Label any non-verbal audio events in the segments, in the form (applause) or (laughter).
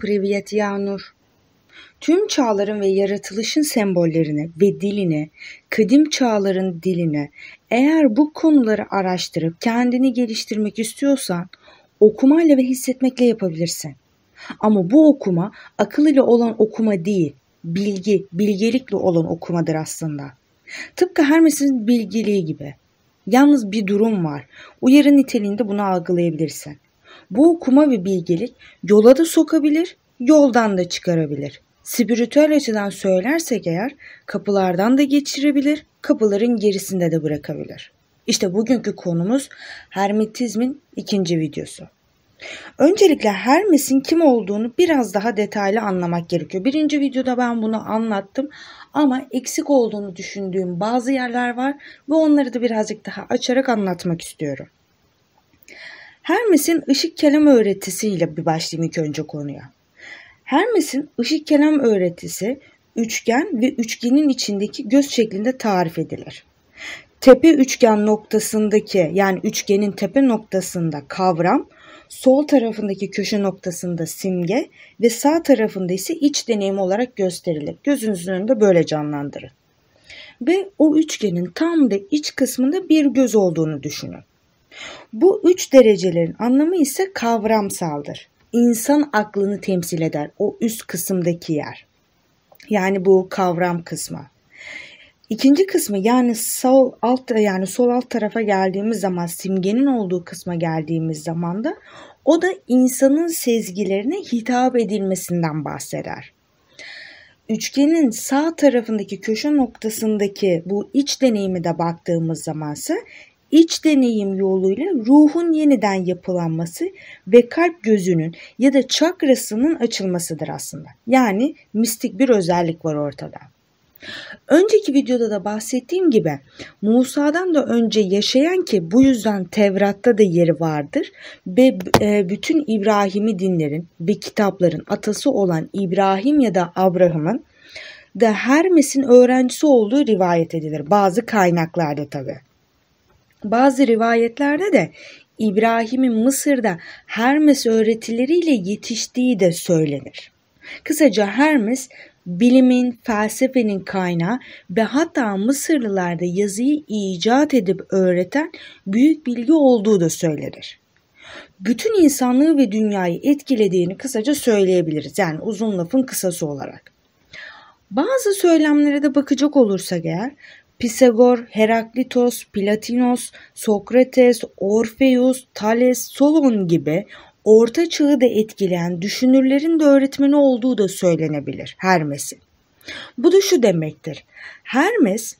privyet yanur. Tüm çağların ve yaratılışın sembollerine ve diline, kadim çağların diline eğer bu konuları araştırıp kendini geliştirmek istiyorsan okumayla ve hissetmekle yapabilirsin. Ama bu okuma akıl ile olan okuma değil, bilgi, bilgelikle olan okumadır aslında. Tıpkı Hermes'in bilgiliği gibi. Yalnız bir durum var. Uyarı niteliğinde bunu algılayabilirsin. Bu okuma ve bilgelik yola da sokabilir, yoldan da çıkarabilir. Spiritüel açıdan söylersek eğer kapılardan da geçirebilir, kapıların gerisinde de bırakabilir. İşte bugünkü konumuz Hermetizmin ikinci videosu. Öncelikle Hermes'in kim olduğunu biraz daha detaylı anlamak gerekiyor. Birinci videoda ben bunu anlattım ama eksik olduğunu düşündüğüm bazı yerler var ve onları da birazcık daha açarak anlatmak istiyorum. Hermes'in ışık kelam öğretisiyle bir başlayayım ilk önce konuya. Hermes'in ışık kelam öğretisi üçgen ve üçgenin içindeki göz şeklinde tarif edilir. Tepe üçgen noktasındaki yani üçgenin tepe noktasında kavram, sol tarafındaki köşe noktasında simge ve sağ tarafında ise iç deneyim olarak gösterilir. Gözünüzün önünde böyle canlandırın. Ve o üçgenin tam da iç kısmında bir göz olduğunu düşünün. Bu üç derecelerin anlamı ise kavramsaldır. İnsan aklını temsil eder o üst kısımdaki yer. Yani bu kavram kısmı. İkinci kısmı yani sol alt yani sol alt tarafa geldiğimiz zaman simgenin olduğu kısma geldiğimiz zaman da o da insanın sezgilerine hitap edilmesinden bahseder. Üçgenin sağ tarafındaki köşe noktasındaki bu iç deneyimi de baktığımız zaman ise iç deneyim yoluyla ruhun yeniden yapılanması ve kalp gözünün ya da çakrasının açılmasıdır aslında. Yani mistik bir özellik var ortada. Önceki videoda da bahsettiğim gibi Musa'dan da önce yaşayan ki bu yüzden Tevrat'ta da yeri vardır ve e, bütün İbrahim'i dinlerin ve kitapların atası olan İbrahim ya da Abraham'ın da Hermes'in öğrencisi olduğu rivayet edilir bazı kaynaklarda tabi. Bazı rivayetlerde de İbrahim'in Mısır'da Hermes öğretileriyle yetiştiği de söylenir. Kısaca Hermes bilimin, felsefenin kaynağı ve hatta Mısırlılarda yazıyı icat edip öğreten büyük bilgi olduğu da söylenir. Bütün insanlığı ve dünyayı etkilediğini kısaca söyleyebiliriz. Yani uzun lafın kısası olarak. Bazı söylemlere de bakacak olursak eğer Pisagor, Heraklitos, Platinos, Sokrates, Orfeus, Thales, Solon gibi Orta Çağ'ı da etkileyen düşünürlerin de öğretmeni olduğu da söylenebilir Hermes'in. Bu da şu demektir. Hermes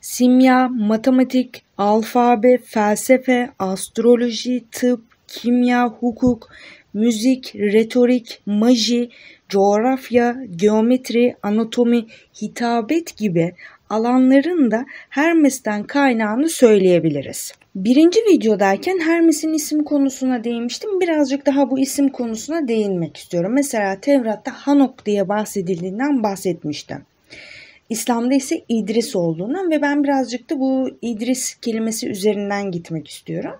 simya, matematik, alfabe, felsefe, astroloji, tıp, kimya, hukuk, müzik, retorik, maji, coğrafya, geometri, anatomi, hitabet gibi alanların da Hermes'ten kaynağını söyleyebiliriz. Birinci videodayken Hermes'in isim konusuna değinmiştim. Birazcık daha bu isim konusuna değinmek istiyorum. Mesela Tevrat'ta Hanok diye bahsedildiğinden bahsetmiştim. İslam'da ise İdris olduğundan ve ben birazcık da bu İdris kelimesi üzerinden gitmek istiyorum.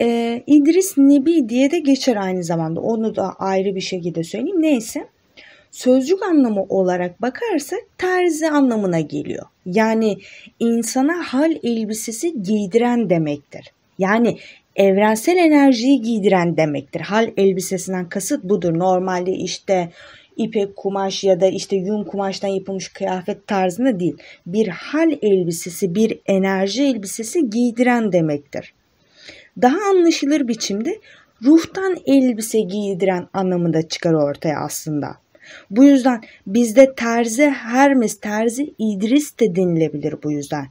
Ee, İdris Nebi diye de geçer aynı zamanda. Onu da ayrı bir şekilde söyleyeyim. Neyse sözcük anlamı olarak bakarsak terzi anlamına geliyor. Yani insana hal elbisesi giydiren demektir. Yani evrensel enerjiyi giydiren demektir. Hal elbisesinden kasıt budur. Normalde işte ipek kumaş ya da işte yün kumaştan yapılmış kıyafet tarzında değil. Bir hal elbisesi, bir enerji elbisesi giydiren demektir. Daha anlaşılır biçimde ruhtan elbise giydiren anlamı da çıkar ortaya aslında. Bu yüzden bizde terzi Hermes, terzi İdris de denilebilir bu yüzden.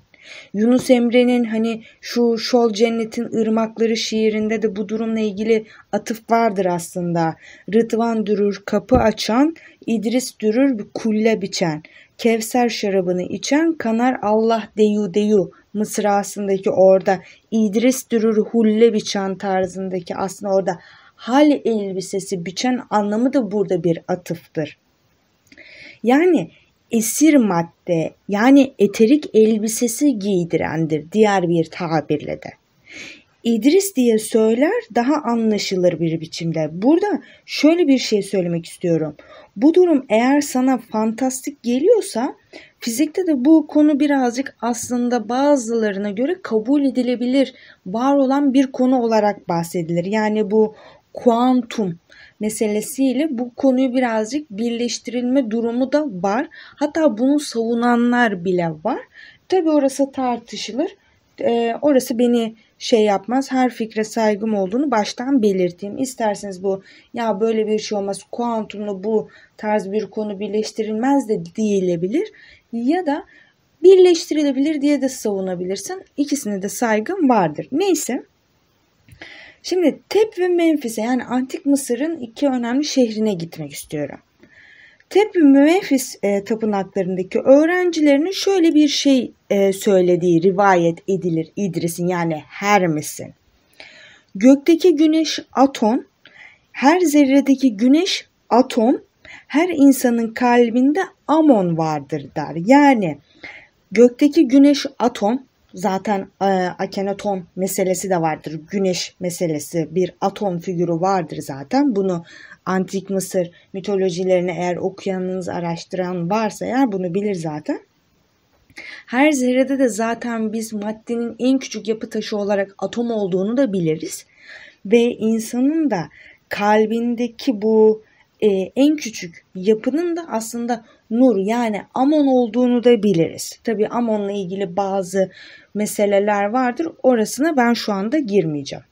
Yunus Emre'nin hani şu Şol Cennetin ırmakları şiirinde de bu durumla ilgili atıf vardır aslında. Rıdvan dürür kapı açan, İdris dürür bir kulle biçen. Kevser şarabını içen kanar Allah deyu deyu mısrasındaki orada İdris dürür hulle biçen tarzındaki aslında orada hal elbisesi biçen anlamı da burada bir atıftır. Yani esir madde yani eterik elbisesi giydirendir diğer bir tabirle de. İdris diye söyler daha anlaşılır bir biçimde. Burada şöyle bir şey söylemek istiyorum. Bu durum eğer sana fantastik geliyorsa fizikte de bu konu birazcık aslında bazılarına göre kabul edilebilir var olan bir konu olarak bahsedilir. Yani bu kuantum meselesiyle bu konuyu birazcık birleştirilme durumu da var. Hatta bunu savunanlar bile var. Tabi orası tartışılır. E, orası beni şey yapmaz. Her fikre saygım olduğunu baştan belirteyim. İsterseniz bu ya böyle bir şey olmaz. Kuantumla bu tarz bir konu birleştirilmez de diyilebilir. Ya da birleştirilebilir diye de savunabilirsin. İkisine de saygım vardır. Neyse Şimdi Tep ve Menfis'e yani Antik Mısır'ın iki önemli şehrine gitmek istiyorum. Tep ve Menfis e, tapınaklarındaki öğrencilerinin şöyle bir şey e, söylediği rivayet edilir İdris'in yani Hermes'in. Gökteki güneş Aton, her zerredeki güneş Aton, her insanın kalbinde amon vardır der. Yani gökteki güneş Aton. Zaten e, Akhenaton meselesi de vardır. Güneş meselesi bir atom figürü vardır zaten. Bunu antik Mısır mitolojilerini eğer okuyanınız araştıran varsa eğer bunu bilir zaten. Her zerrede de zaten biz maddenin en küçük yapı taşı olarak atom olduğunu da biliriz. Ve insanın da kalbindeki bu e, en küçük yapının da aslında nur yani amon olduğunu da biliriz. Tabi amonla ilgili bazı meseleler vardır. Orasına ben şu anda girmeyeceğim.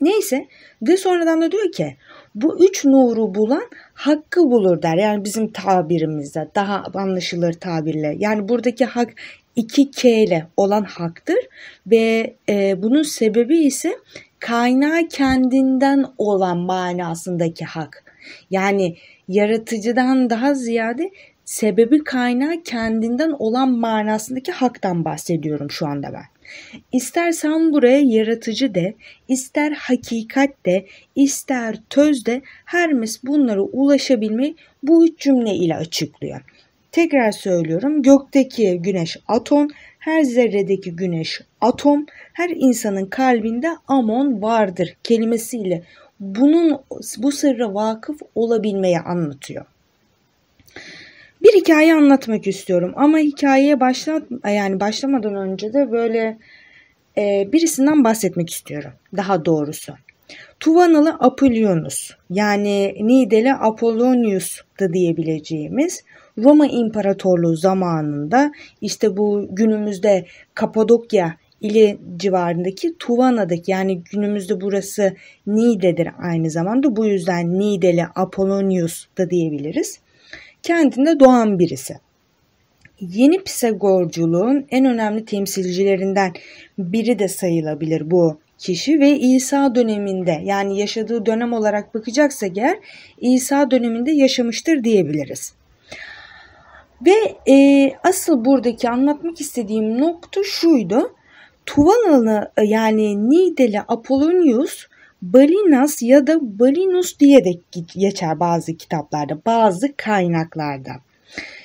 Neyse de sonradan da diyor ki bu üç nuru bulan hakkı bulur der. Yani bizim tabirimizde daha anlaşılır tabirle. Yani buradaki hak 2K ile olan haktır ve e, bunun sebebi ise kaynağı kendinden olan manasındaki hak. Yani yaratıcıdan daha ziyade sebebi kaynağı kendinden olan manasındaki haktan bahsediyorum şu anda ben. İstersen buraya yaratıcı de, ister hakikat de, ister töz de Hermes bunları ulaşabilmeyi bu üç cümle ile açıklıyor. Tekrar söylüyorum gökteki güneş atom, her zerredeki güneş atom, her insanın kalbinde amon vardır kelimesiyle bunun bu sırra vakıf olabilmeyi anlatıyor. Bir hikaye anlatmak istiyorum ama hikayeye başla yani başlamadan önce de böyle e, birisinden bahsetmek istiyorum daha doğrusu. Tuvanalı Apollonius yani Nideli Apollonius da diyebileceğimiz Roma İmparatorluğu zamanında işte bu günümüzde Kapadokya ili civarındaki Tuvana'daki yani günümüzde burası Niğde'dir aynı zamanda. Bu yüzden Niğdeli Apollonius da diyebiliriz. Kendinde doğan birisi. Yeni Pisagorculuğun en önemli temsilcilerinden biri de sayılabilir bu kişi ve İsa döneminde yani yaşadığı dönem olarak bakacaksa eğer İsa döneminde yaşamıştır diyebiliriz. Ve e, asıl buradaki anlatmak istediğim nokta şuydu. Tuvanalı e, yani Nideli Apollonius Balinas ya da Balinus diye de geçer bazı kitaplarda, bazı kaynaklarda.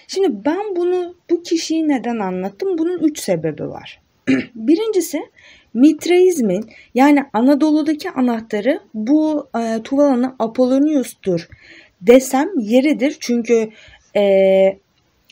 Şimdi ben bunu bu kişiyi neden anlattım? Bunun üç sebebi var. (clears throat) Birincisi Mitraizmin yani Anadolu'daki anahtarı bu e, Tuvalan'ı Apollonius'tur desem yeridir. Çünkü e,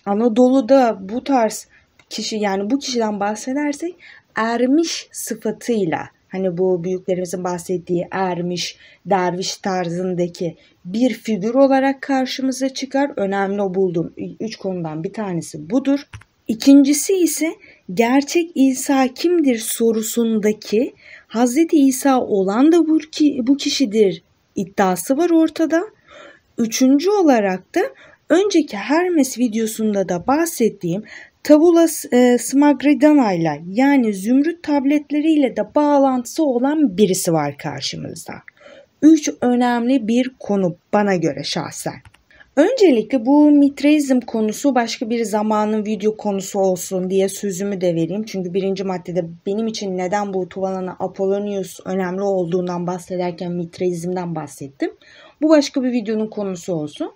Anadolu'da bu tarz kişi yani bu kişiden bahsedersek ermiş sıfatıyla hani bu büyüklerimizin bahsettiği ermiş, derviş tarzındaki bir figür olarak karşımıza çıkar. Önemli o bulduğum üç konudan bir tanesi budur. İkincisi ise gerçek İsa kimdir sorusundaki Hz. İsa olan da bu, ki, bu kişidir iddiası var ortada. Üçüncü olarak da önceki Hermes videosunda da bahsettiğim Tavula e, smagridana'yla yani zümrüt tabletleriyle de bağlantısı olan birisi var karşımızda. Üç önemli bir konu bana göre şahsen. Öncelikle bu mitreizm konusu başka bir zamanın video konusu olsun diye sözümü de vereyim. Çünkü birinci maddede benim için neden bu Tuvalana Apollonius önemli olduğundan bahsederken mitreizmden bahsettim. Bu başka bir videonun konusu olsun.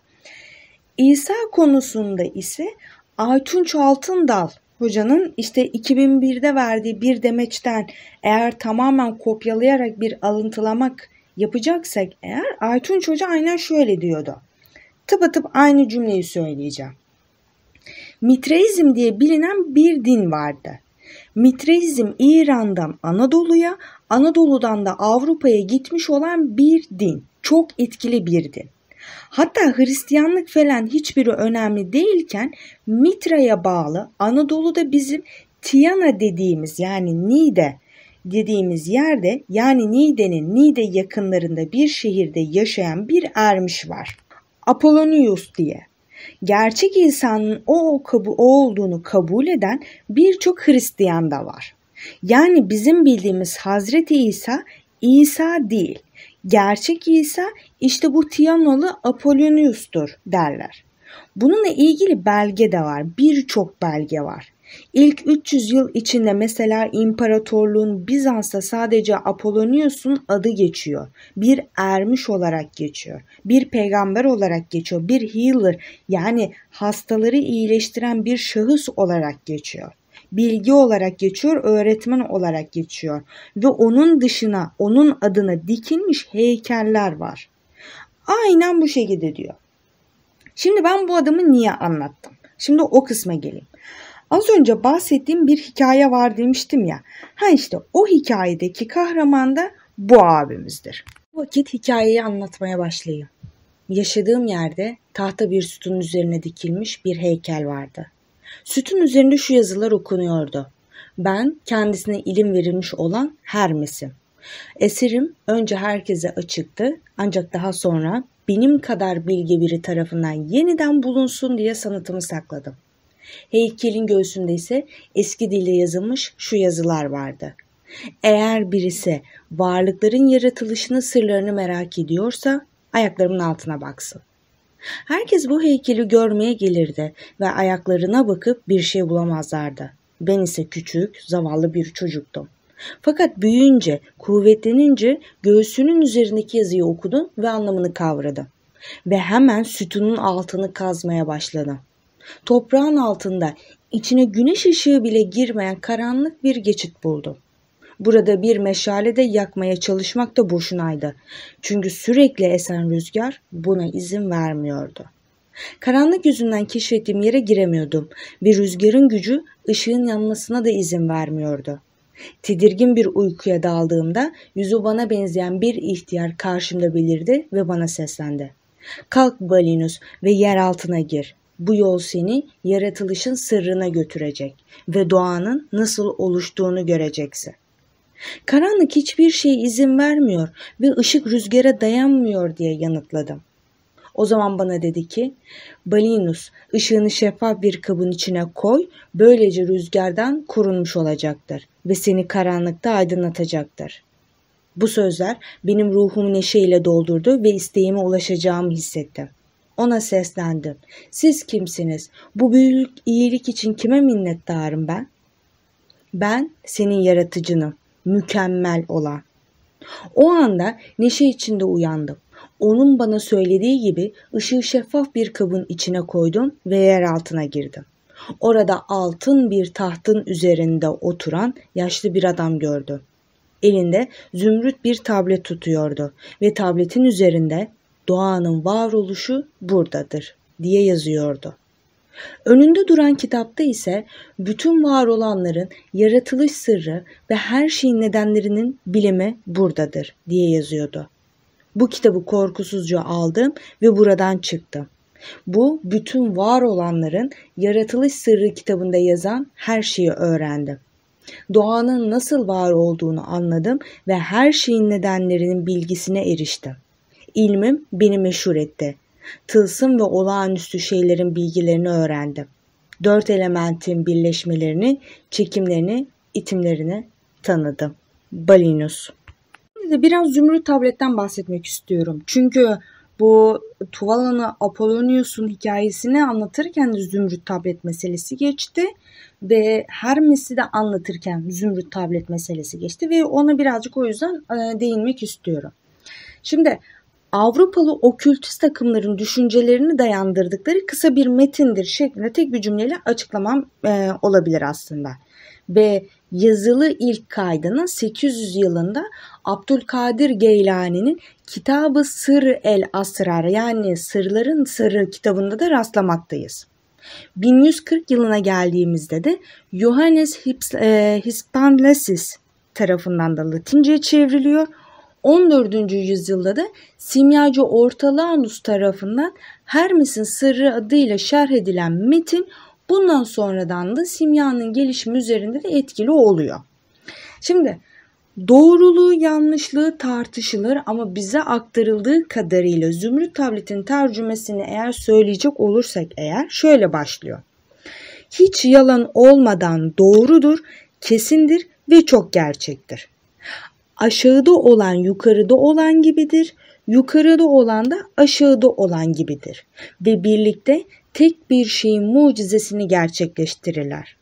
İsa konusunda ise Aytunç Altındal hocanın işte 2001'de verdiği bir demeçten eğer tamamen kopyalayarak bir alıntılamak yapacaksak eğer Aytunç Hoca aynen şöyle diyordu. Tıpatıp aynı cümleyi söyleyeceğim. Mitreizm diye bilinen bir din vardı. Mitreizm İran'dan Anadolu'ya, Anadolu'dan da Avrupa'ya gitmiş olan bir din. Çok etkili bir din. Hatta Hristiyanlık falan hiçbiri önemli değilken Mitra'ya bağlı Anadolu'da bizim Tiana dediğimiz yani Nide dediğimiz yerde yani Nide'nin Nide yakınlarında bir şehirde yaşayan bir ermiş var. Apollonius diye. Gerçek insanın o, o olduğunu kabul eden birçok Hristiyan da var. Yani bizim bildiğimiz Hazreti İsa İsa değil. Gerçek İsa işte bu Tiyanolu Apollonius'tur derler. Bununla ilgili belge de var. Birçok belge var. İlk 300 yıl içinde mesela imparatorluğun Bizans'ta sadece Apollonius'un adı geçiyor. Bir ermiş olarak geçiyor. Bir peygamber olarak geçiyor. Bir healer yani hastaları iyileştiren bir şahıs olarak geçiyor bilgi olarak geçiyor, öğretmen olarak geçiyor. Ve onun dışına, onun adına dikilmiş heykeller var. Aynen bu şekilde diyor. Şimdi ben bu adamı niye anlattım? Şimdi o kısma geleyim. Az önce bahsettiğim bir hikaye var demiştim ya. Ha işte o hikayedeki kahraman da bu abimizdir. Bu vakit hikayeyi anlatmaya başlayayım. Yaşadığım yerde tahta bir sütunun üzerine dikilmiş bir heykel vardı. Sütün üzerinde şu yazılar okunuyordu. Ben kendisine ilim verilmiş olan Hermes'im. Eserim önce herkese açıktı ancak daha sonra benim kadar bilge biri tarafından yeniden bulunsun diye sanatımı sakladım. Heykelin göğsünde ise eski dille yazılmış şu yazılar vardı. Eğer birisi varlıkların yaratılışını sırlarını merak ediyorsa ayaklarımın altına baksın. Herkes bu heykeli görmeye gelirdi ve ayaklarına bakıp bir şey bulamazlardı. Ben ise küçük, zavallı bir çocuktum. Fakat büyüyünce, kuvvetlenince göğsünün üzerindeki yazıyı okudu ve anlamını kavradı. Ve hemen sütunun altını kazmaya başladı. Toprağın altında içine güneş ışığı bile girmeyen karanlık bir geçit buldu. Burada bir meşale de yakmaya çalışmak da boşunaydı. Çünkü sürekli esen rüzgar buna izin vermiyordu. Karanlık yüzünden keşfettiğim yere giremiyordum ve rüzgarın gücü ışığın yanmasına da izin vermiyordu. Tedirgin bir uykuya daldığımda yüzü bana benzeyen bir ihtiyar karşımda belirdi ve bana seslendi. Kalk Balinus ve yer altına gir. Bu yol seni yaratılışın sırrına götürecek ve doğanın nasıl oluştuğunu göreceksin. Karanlık hiçbir şeye izin vermiyor ve ışık rüzgara dayanmıyor diye yanıtladım. O zaman bana dedi ki, Balinus ışığını şeffaf bir kabın içine koy, böylece rüzgardan korunmuş olacaktır ve seni karanlıkta aydınlatacaktır. Bu sözler benim ruhumu neşeyle doldurdu ve isteğime ulaşacağımı hissettim. Ona seslendim. Siz kimsiniz? Bu büyük iyilik için kime minnettarım ben? Ben senin yaratıcınım mükemmel olan. O anda neşe içinde uyandım. Onun bana söylediği gibi ışığı şeffaf bir kabın içine koydum ve yer altına girdim. Orada altın bir tahtın üzerinde oturan yaşlı bir adam gördüm. Elinde zümrüt bir tablet tutuyordu ve tabletin üzerinde doğanın varoluşu buradadır diye yazıyordu. Önünde duran kitapta ise bütün var olanların yaratılış sırrı ve her şeyin nedenlerinin bilimi buradadır diye yazıyordu. Bu kitabı korkusuzca aldım ve buradan çıktım. Bu bütün var olanların yaratılış sırrı kitabında yazan her şeyi öğrendim. Doğanın nasıl var olduğunu anladım ve her şeyin nedenlerinin bilgisine eriştim. İlmim beni meşhur etti tılsım ve olağanüstü şeylerin bilgilerini öğrendim. Dört elementin birleşmelerini, çekimlerini, itimlerini tanıdım. Balinus. Şimdi de biraz Zümrüt tabletten bahsetmek istiyorum. Çünkü bu Tuvalan'ı Apollonius'un hikayesini anlatırken Zümrüt tablet meselesi geçti ve Hermes'i de anlatırken Zümrüt tablet meselesi geçti ve ona birazcık o yüzden e, değinmek istiyorum. Şimdi Avrupalı okültist takımların düşüncelerini dayandırdıkları kısa bir metindir şeklinde tek bir cümleyle açıklamam e, olabilir aslında. Ve yazılı ilk kaydının 800 yılında Abdülkadir Geylani'nin Kitabı Sır el Asrar yani Sırların Sırrı kitabında da rastlamaktayız. 1140 yılına geldiğimizde de Johannes Hispanlesis e, tarafından da Latince'ye çevriliyor 14. yüzyılda da simyacı Ortalanus tarafından Hermes'in sırrı adıyla şerh edilen metin bundan sonradan da simyanın gelişimi üzerinde de etkili oluyor. Şimdi doğruluğu yanlışlığı tartışılır ama bize aktarıldığı kadarıyla Zümrüt Tablet'in tercümesini eğer söyleyecek olursak eğer şöyle başlıyor. Hiç yalan olmadan doğrudur, kesindir ve çok gerçektir aşağıda olan yukarıda olan gibidir. Yukarıda olan da aşağıda olan gibidir ve birlikte tek bir şeyin mucizesini gerçekleştirirler.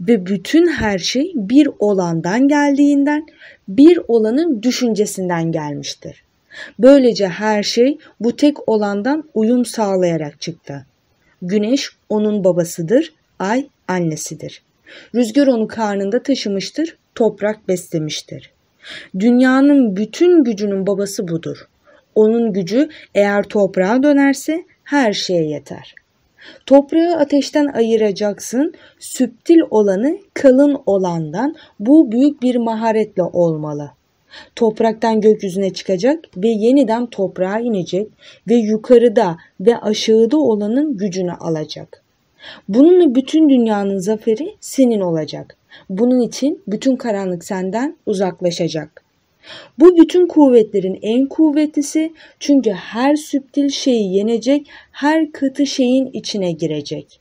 Ve bütün her şey bir olandan geldiğinden, bir olanın düşüncesinden gelmiştir. Böylece her şey bu tek olandan uyum sağlayarak çıktı. Güneş onun babasıdır, ay annesidir. Rüzgar onu karnında taşımıştır, toprak beslemiştir.'' Dünyanın bütün gücünün babası budur. Onun gücü eğer toprağa dönerse her şeye yeter. Toprağı ateşten ayıracaksın, süptil olanı kalın olandan bu büyük bir maharetle olmalı. Topraktan gökyüzüne çıkacak ve yeniden toprağa inecek ve yukarıda ve aşağıda olanın gücünü alacak. Bununla bütün dünyanın zaferi senin olacak. Bunun için bütün karanlık senden uzaklaşacak. Bu bütün kuvvetlerin en kuvvetlisi çünkü her süptil şeyi yenecek, her katı şeyin içine girecek.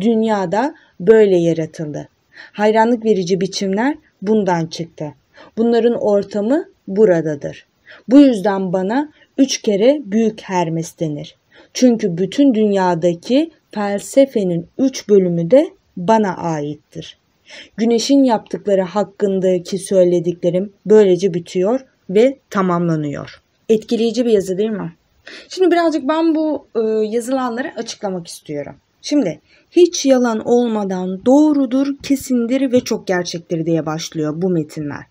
Dünyada böyle yaratıldı. Hayranlık verici biçimler bundan çıktı. Bunların ortamı buradadır. Bu yüzden bana üç kere büyük Hermes denir. Çünkü bütün dünyadaki felsefenin üç bölümü de bana aittir. Güneşin yaptıkları hakkındaki söylediklerim böylece bitiyor ve tamamlanıyor. Etkileyici bir yazı değil mi? Şimdi birazcık ben bu e, yazılanları açıklamak istiyorum. Şimdi hiç yalan olmadan doğrudur, kesindir ve çok gerçektir diye başlıyor bu metinler.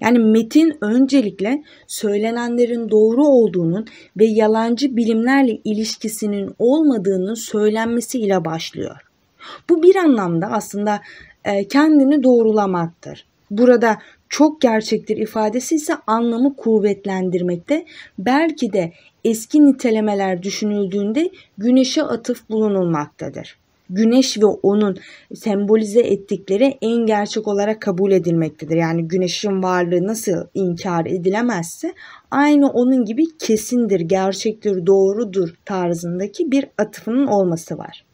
Yani metin öncelikle söylenenlerin doğru olduğunun ve yalancı bilimlerle ilişkisinin olmadığının söylenmesiyle başlıyor. Bu bir anlamda aslında e, kendini doğrulamaktır. Burada çok gerçektir ifadesi ise anlamı kuvvetlendirmekte. Belki de eski nitelemeler düşünüldüğünde güneşe atıf bulunulmaktadır. Güneş ve onun sembolize ettikleri en gerçek olarak kabul edilmektedir. Yani güneşin varlığı nasıl inkar edilemezse aynı onun gibi kesindir, gerçektir, doğrudur tarzındaki bir atıfının olması var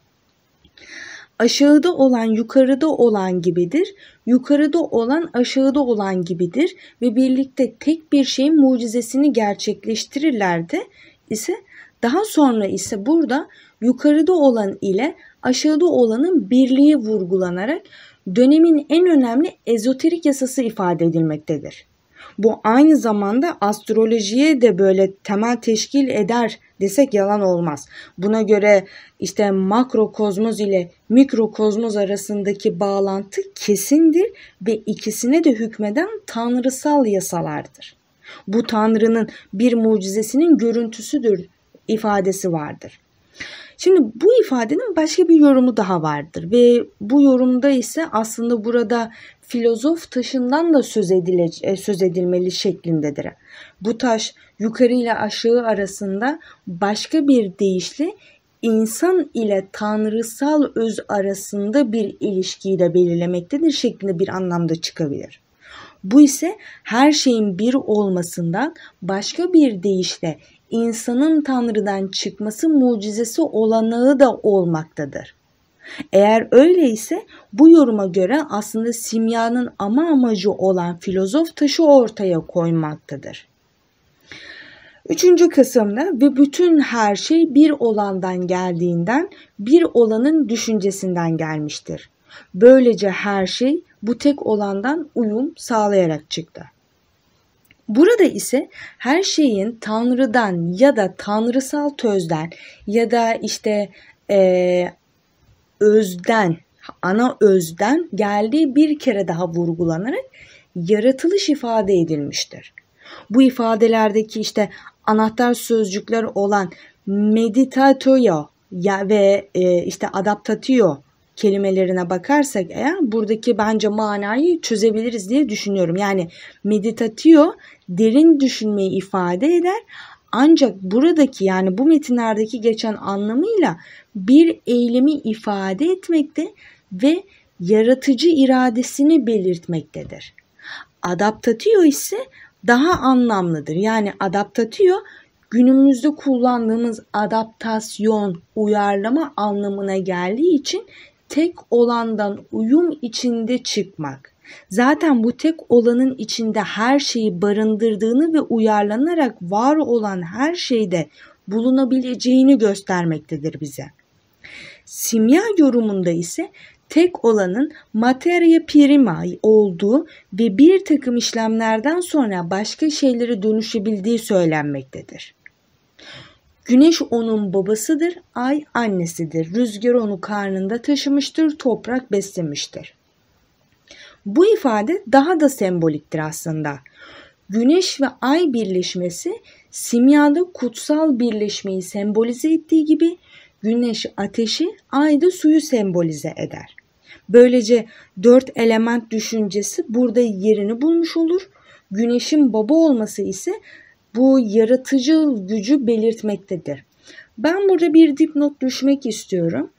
aşağıda olan yukarıda olan gibidir. Yukarıda olan aşağıda olan gibidir ve birlikte tek bir şeyin mucizesini gerçekleştirirlerdi. de ise daha sonra ise burada yukarıda olan ile aşağıda olanın birliği vurgulanarak dönemin en önemli ezoterik yasası ifade edilmektedir. Bu aynı zamanda astrolojiye de böyle temel teşkil eder desek yalan olmaz. Buna göre işte makrokozmos ile mikrokozmos arasındaki bağlantı kesindir ve ikisine de hükmeden tanrısal yasalardır. Bu tanrının bir mucizesinin görüntüsüdür ifadesi vardır. Şimdi bu ifadenin başka bir yorumu daha vardır ve bu yorumda ise aslında burada filozof taşından da söz, edile, e, söz edilmeli şeklindedir. Bu taş yukarı ile aşağı arasında başka bir deyişle insan ile tanrısal öz arasında bir ilişkiyi de belirlemektedir şeklinde bir anlamda çıkabilir. Bu ise her şeyin bir olmasından başka bir deyişle insanın tanrıdan çıkması mucizesi olanağı da olmaktadır. Eğer öyleyse bu yoruma göre aslında simyanın ama amacı olan filozof taşı ortaya koymaktadır. Üçüncü kısımda ve bütün her şey bir olandan geldiğinden bir olanın düşüncesinden gelmiştir. Böylece her şey bu tek olandan uyum sağlayarak çıktı. Burada ise her şeyin Tanrı'dan ya da tanrısal tözden ya da işte e, özden, ana özden geldiği bir kere daha vurgulanarak yaratılış ifade edilmiştir. Bu ifadelerdeki işte anahtar sözcükler olan meditatio ve e, işte adaptatio kelimelerine bakarsak eğer buradaki bence manayı çözebiliriz diye düşünüyorum. Yani meditatio derin düşünmeyi ifade eder. Ancak buradaki yani bu metinlerdeki geçen anlamıyla bir eylemi ifade etmekte ve yaratıcı iradesini belirtmektedir. Adaptatio ise daha anlamlıdır. Yani adaptatio günümüzde kullandığımız adaptasyon, uyarlama anlamına geldiği için tek olandan uyum içinde çıkmak. Zaten bu tek olanın içinde her şeyi barındırdığını ve uyarlanarak var olan her şeyde bulunabileceğini göstermektedir bize. Simya yorumunda ise tek olanın materia prima olduğu ve bir takım işlemlerden sonra başka şeylere dönüşebildiği söylenmektedir. Güneş onun babasıdır, ay annesidir, rüzgar onu karnında taşımıştır, toprak beslemiştir. Bu ifade daha da semboliktir aslında. Güneş ve ay birleşmesi simyada kutsal birleşmeyi sembolize ettiği gibi güneş ateşi, ay da suyu sembolize eder. Böylece dört element düşüncesi burada yerini bulmuş olur. Güneşin baba olması ise bu yaratıcı gücü belirtmektedir. Ben burada bir dipnot düşmek istiyorum.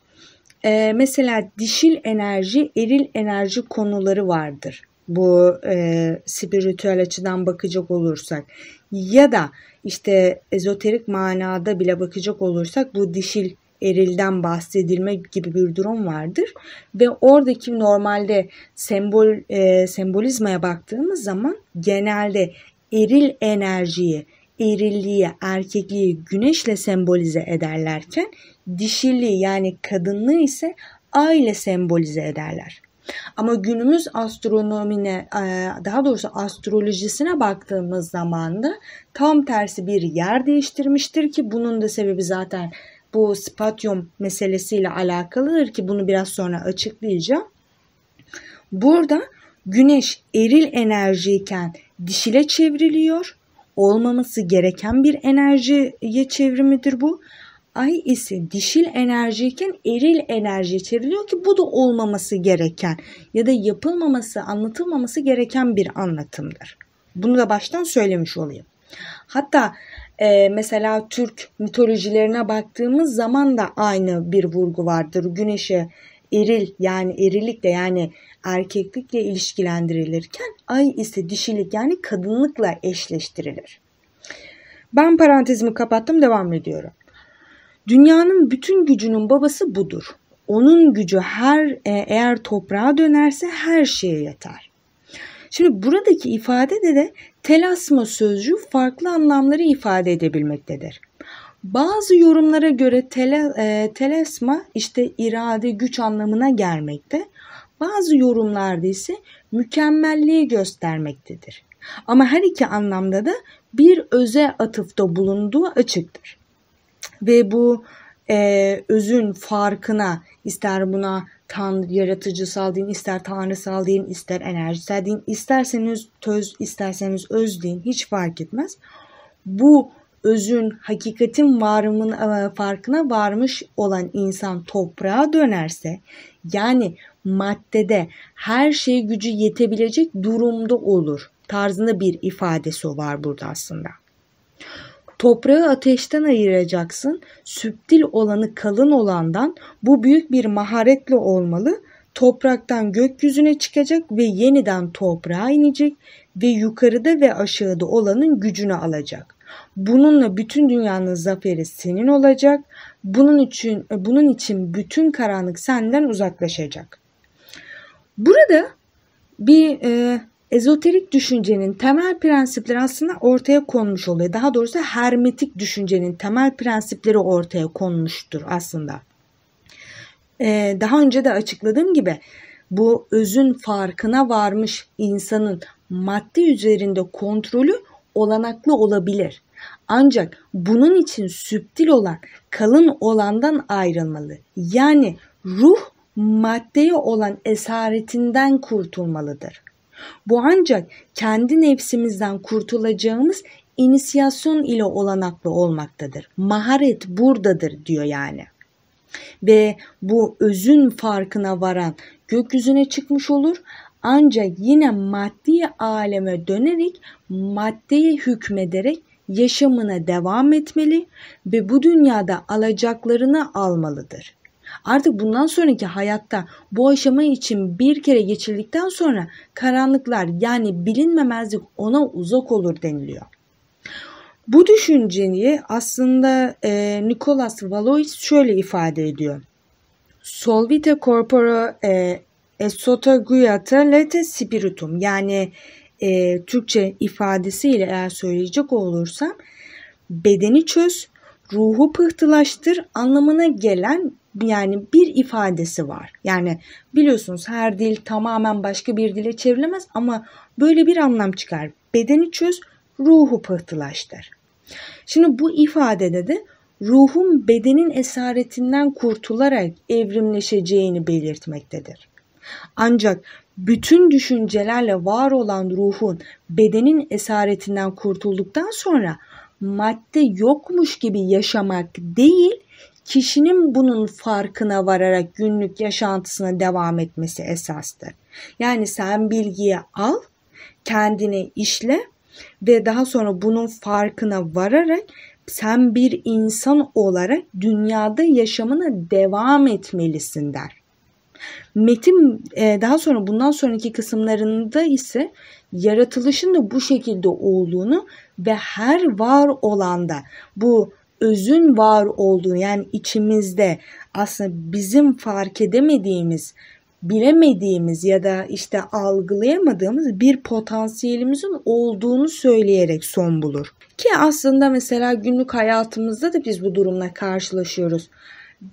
Ee, mesela dişil enerji, eril enerji konuları vardır. Bu e, spiritüel açıdan bakacak olursak ya da işte ezoterik manada bile bakacak olursak bu dişil erilden bahsedilme gibi bir durum vardır ve oradaki normalde sembol e, sembolizmaya baktığımız zaman genelde eril enerjiyi, erilliği, erkekliği güneşle sembolize ederlerken dişiliği yani kadınlığı ise ay ile sembolize ederler. Ama günümüz astronomine e, daha doğrusu astrolojisine baktığımız zaman da tam tersi bir yer değiştirmiştir ki bunun da sebebi zaten bu spatyum meselesiyle alakalıdır ki bunu biraz sonra açıklayacağım. Burada güneş eril enerjiyken dişile çevriliyor. Olmaması gereken bir enerjiye çevrimidir bu. Ay ise dişil enerjiyken eril enerjiye çevriliyor ki bu da olmaması gereken ya da yapılmaması, anlatılmaması gereken bir anlatımdır. Bunu da baştan söylemiş olayım. Hatta e, mesela Türk mitolojilerine baktığımız zaman da aynı bir vurgu vardır. Güneşe eril yani erilikle yani erkeklikle ilişkilendirilirken ay ise dişilik yani kadınlıkla eşleştirilir. Ben parantezimi kapattım devam ediyorum. Dünyanın bütün gücünün babası budur. Onun gücü her e, eğer toprağa dönerse her şeye yeter. Şimdi buradaki ifadede de telasma sözcüğü farklı anlamları ifade edebilmektedir. Bazı yorumlara göre tele, e, telasma işte irade, güç anlamına gelmekte. Bazı yorumlarda ise mükemmelliği göstermektedir. Ama her iki anlamda da bir öze atıfta bulunduğu açıktır. Ve bu e, özün farkına ister buna Tanrı yaratıcısal din, ister tanrısal din, ister enerjisel din, isterseniz töz, isterseniz öz din hiç fark etmez. Bu özün, hakikatin varımın e, farkına varmış olan insan toprağa dönerse, yani maddede her şeye gücü yetebilecek durumda olur tarzında bir ifadesi var burada aslında. Toprağı ateşten ayıracaksın. Süptil olanı kalın olandan bu büyük bir maharetle olmalı. Topraktan gökyüzüne çıkacak ve yeniden toprağa inecek ve yukarıda ve aşağıda olanın gücünü alacak. Bununla bütün dünyanın zaferi senin olacak. Bunun için bunun için bütün karanlık senden uzaklaşacak. Burada bir e, ezoterik düşüncenin temel prensipleri aslında ortaya konmuş oluyor. Daha doğrusu hermetik düşüncenin temel prensipleri ortaya konmuştur aslında. Ee, daha önce de açıkladığım gibi bu özün farkına varmış insanın maddi üzerinde kontrolü olanaklı olabilir. Ancak bunun için süptil olan kalın olandan ayrılmalı. Yani ruh maddeye olan esaretinden kurtulmalıdır. Bu ancak kendi nefsimizden kurtulacağımız inisiyasyon ile olanaklı olmaktadır. Maharet buradadır diyor yani. Ve bu özün farkına varan gökyüzüne çıkmış olur ancak yine maddi aleme dönerek maddeye hükmederek yaşamına devam etmeli ve bu dünyada alacaklarını almalıdır. Artık bundan sonraki hayatta bu aşama için bir kere geçildikten sonra karanlıklar yani bilinmemezlik ona uzak olur deniliyor. Bu düşünceyi aslında e, Nicolas Valois şöyle ifade ediyor. Solvite corpora e, esotaguiata lete spiritum yani e, Türkçe ifadesiyle eğer söyleyecek olursam bedeni çöz, ruhu pıhtılaştır anlamına gelen yani bir ifadesi var. Yani biliyorsunuz her dil tamamen başka bir dile çevrilemez ama böyle bir anlam çıkar. Bedeni çöz, ruhu pıhtılaştır. Şimdi bu ifadede de ruhun bedenin esaretinden kurtularak evrimleşeceğini belirtmektedir. Ancak bütün düşüncelerle var olan ruhun bedenin esaretinden kurtulduktan sonra madde yokmuş gibi yaşamak değil, kişinin bunun farkına vararak günlük yaşantısına devam etmesi esastır. Yani sen bilgiyi al, kendini işle ve daha sonra bunun farkına vararak sen bir insan olarak dünyada yaşamına devam etmelisin der. Metin e, daha sonra bundan sonraki kısımlarında ise yaratılışın da bu şekilde olduğunu ve her var olan da bu özün var olduğu yani içimizde aslında bizim fark edemediğimiz, bilemediğimiz ya da işte algılayamadığımız bir potansiyelimizin olduğunu söyleyerek son bulur. Ki aslında mesela günlük hayatımızda da biz bu durumla karşılaşıyoruz.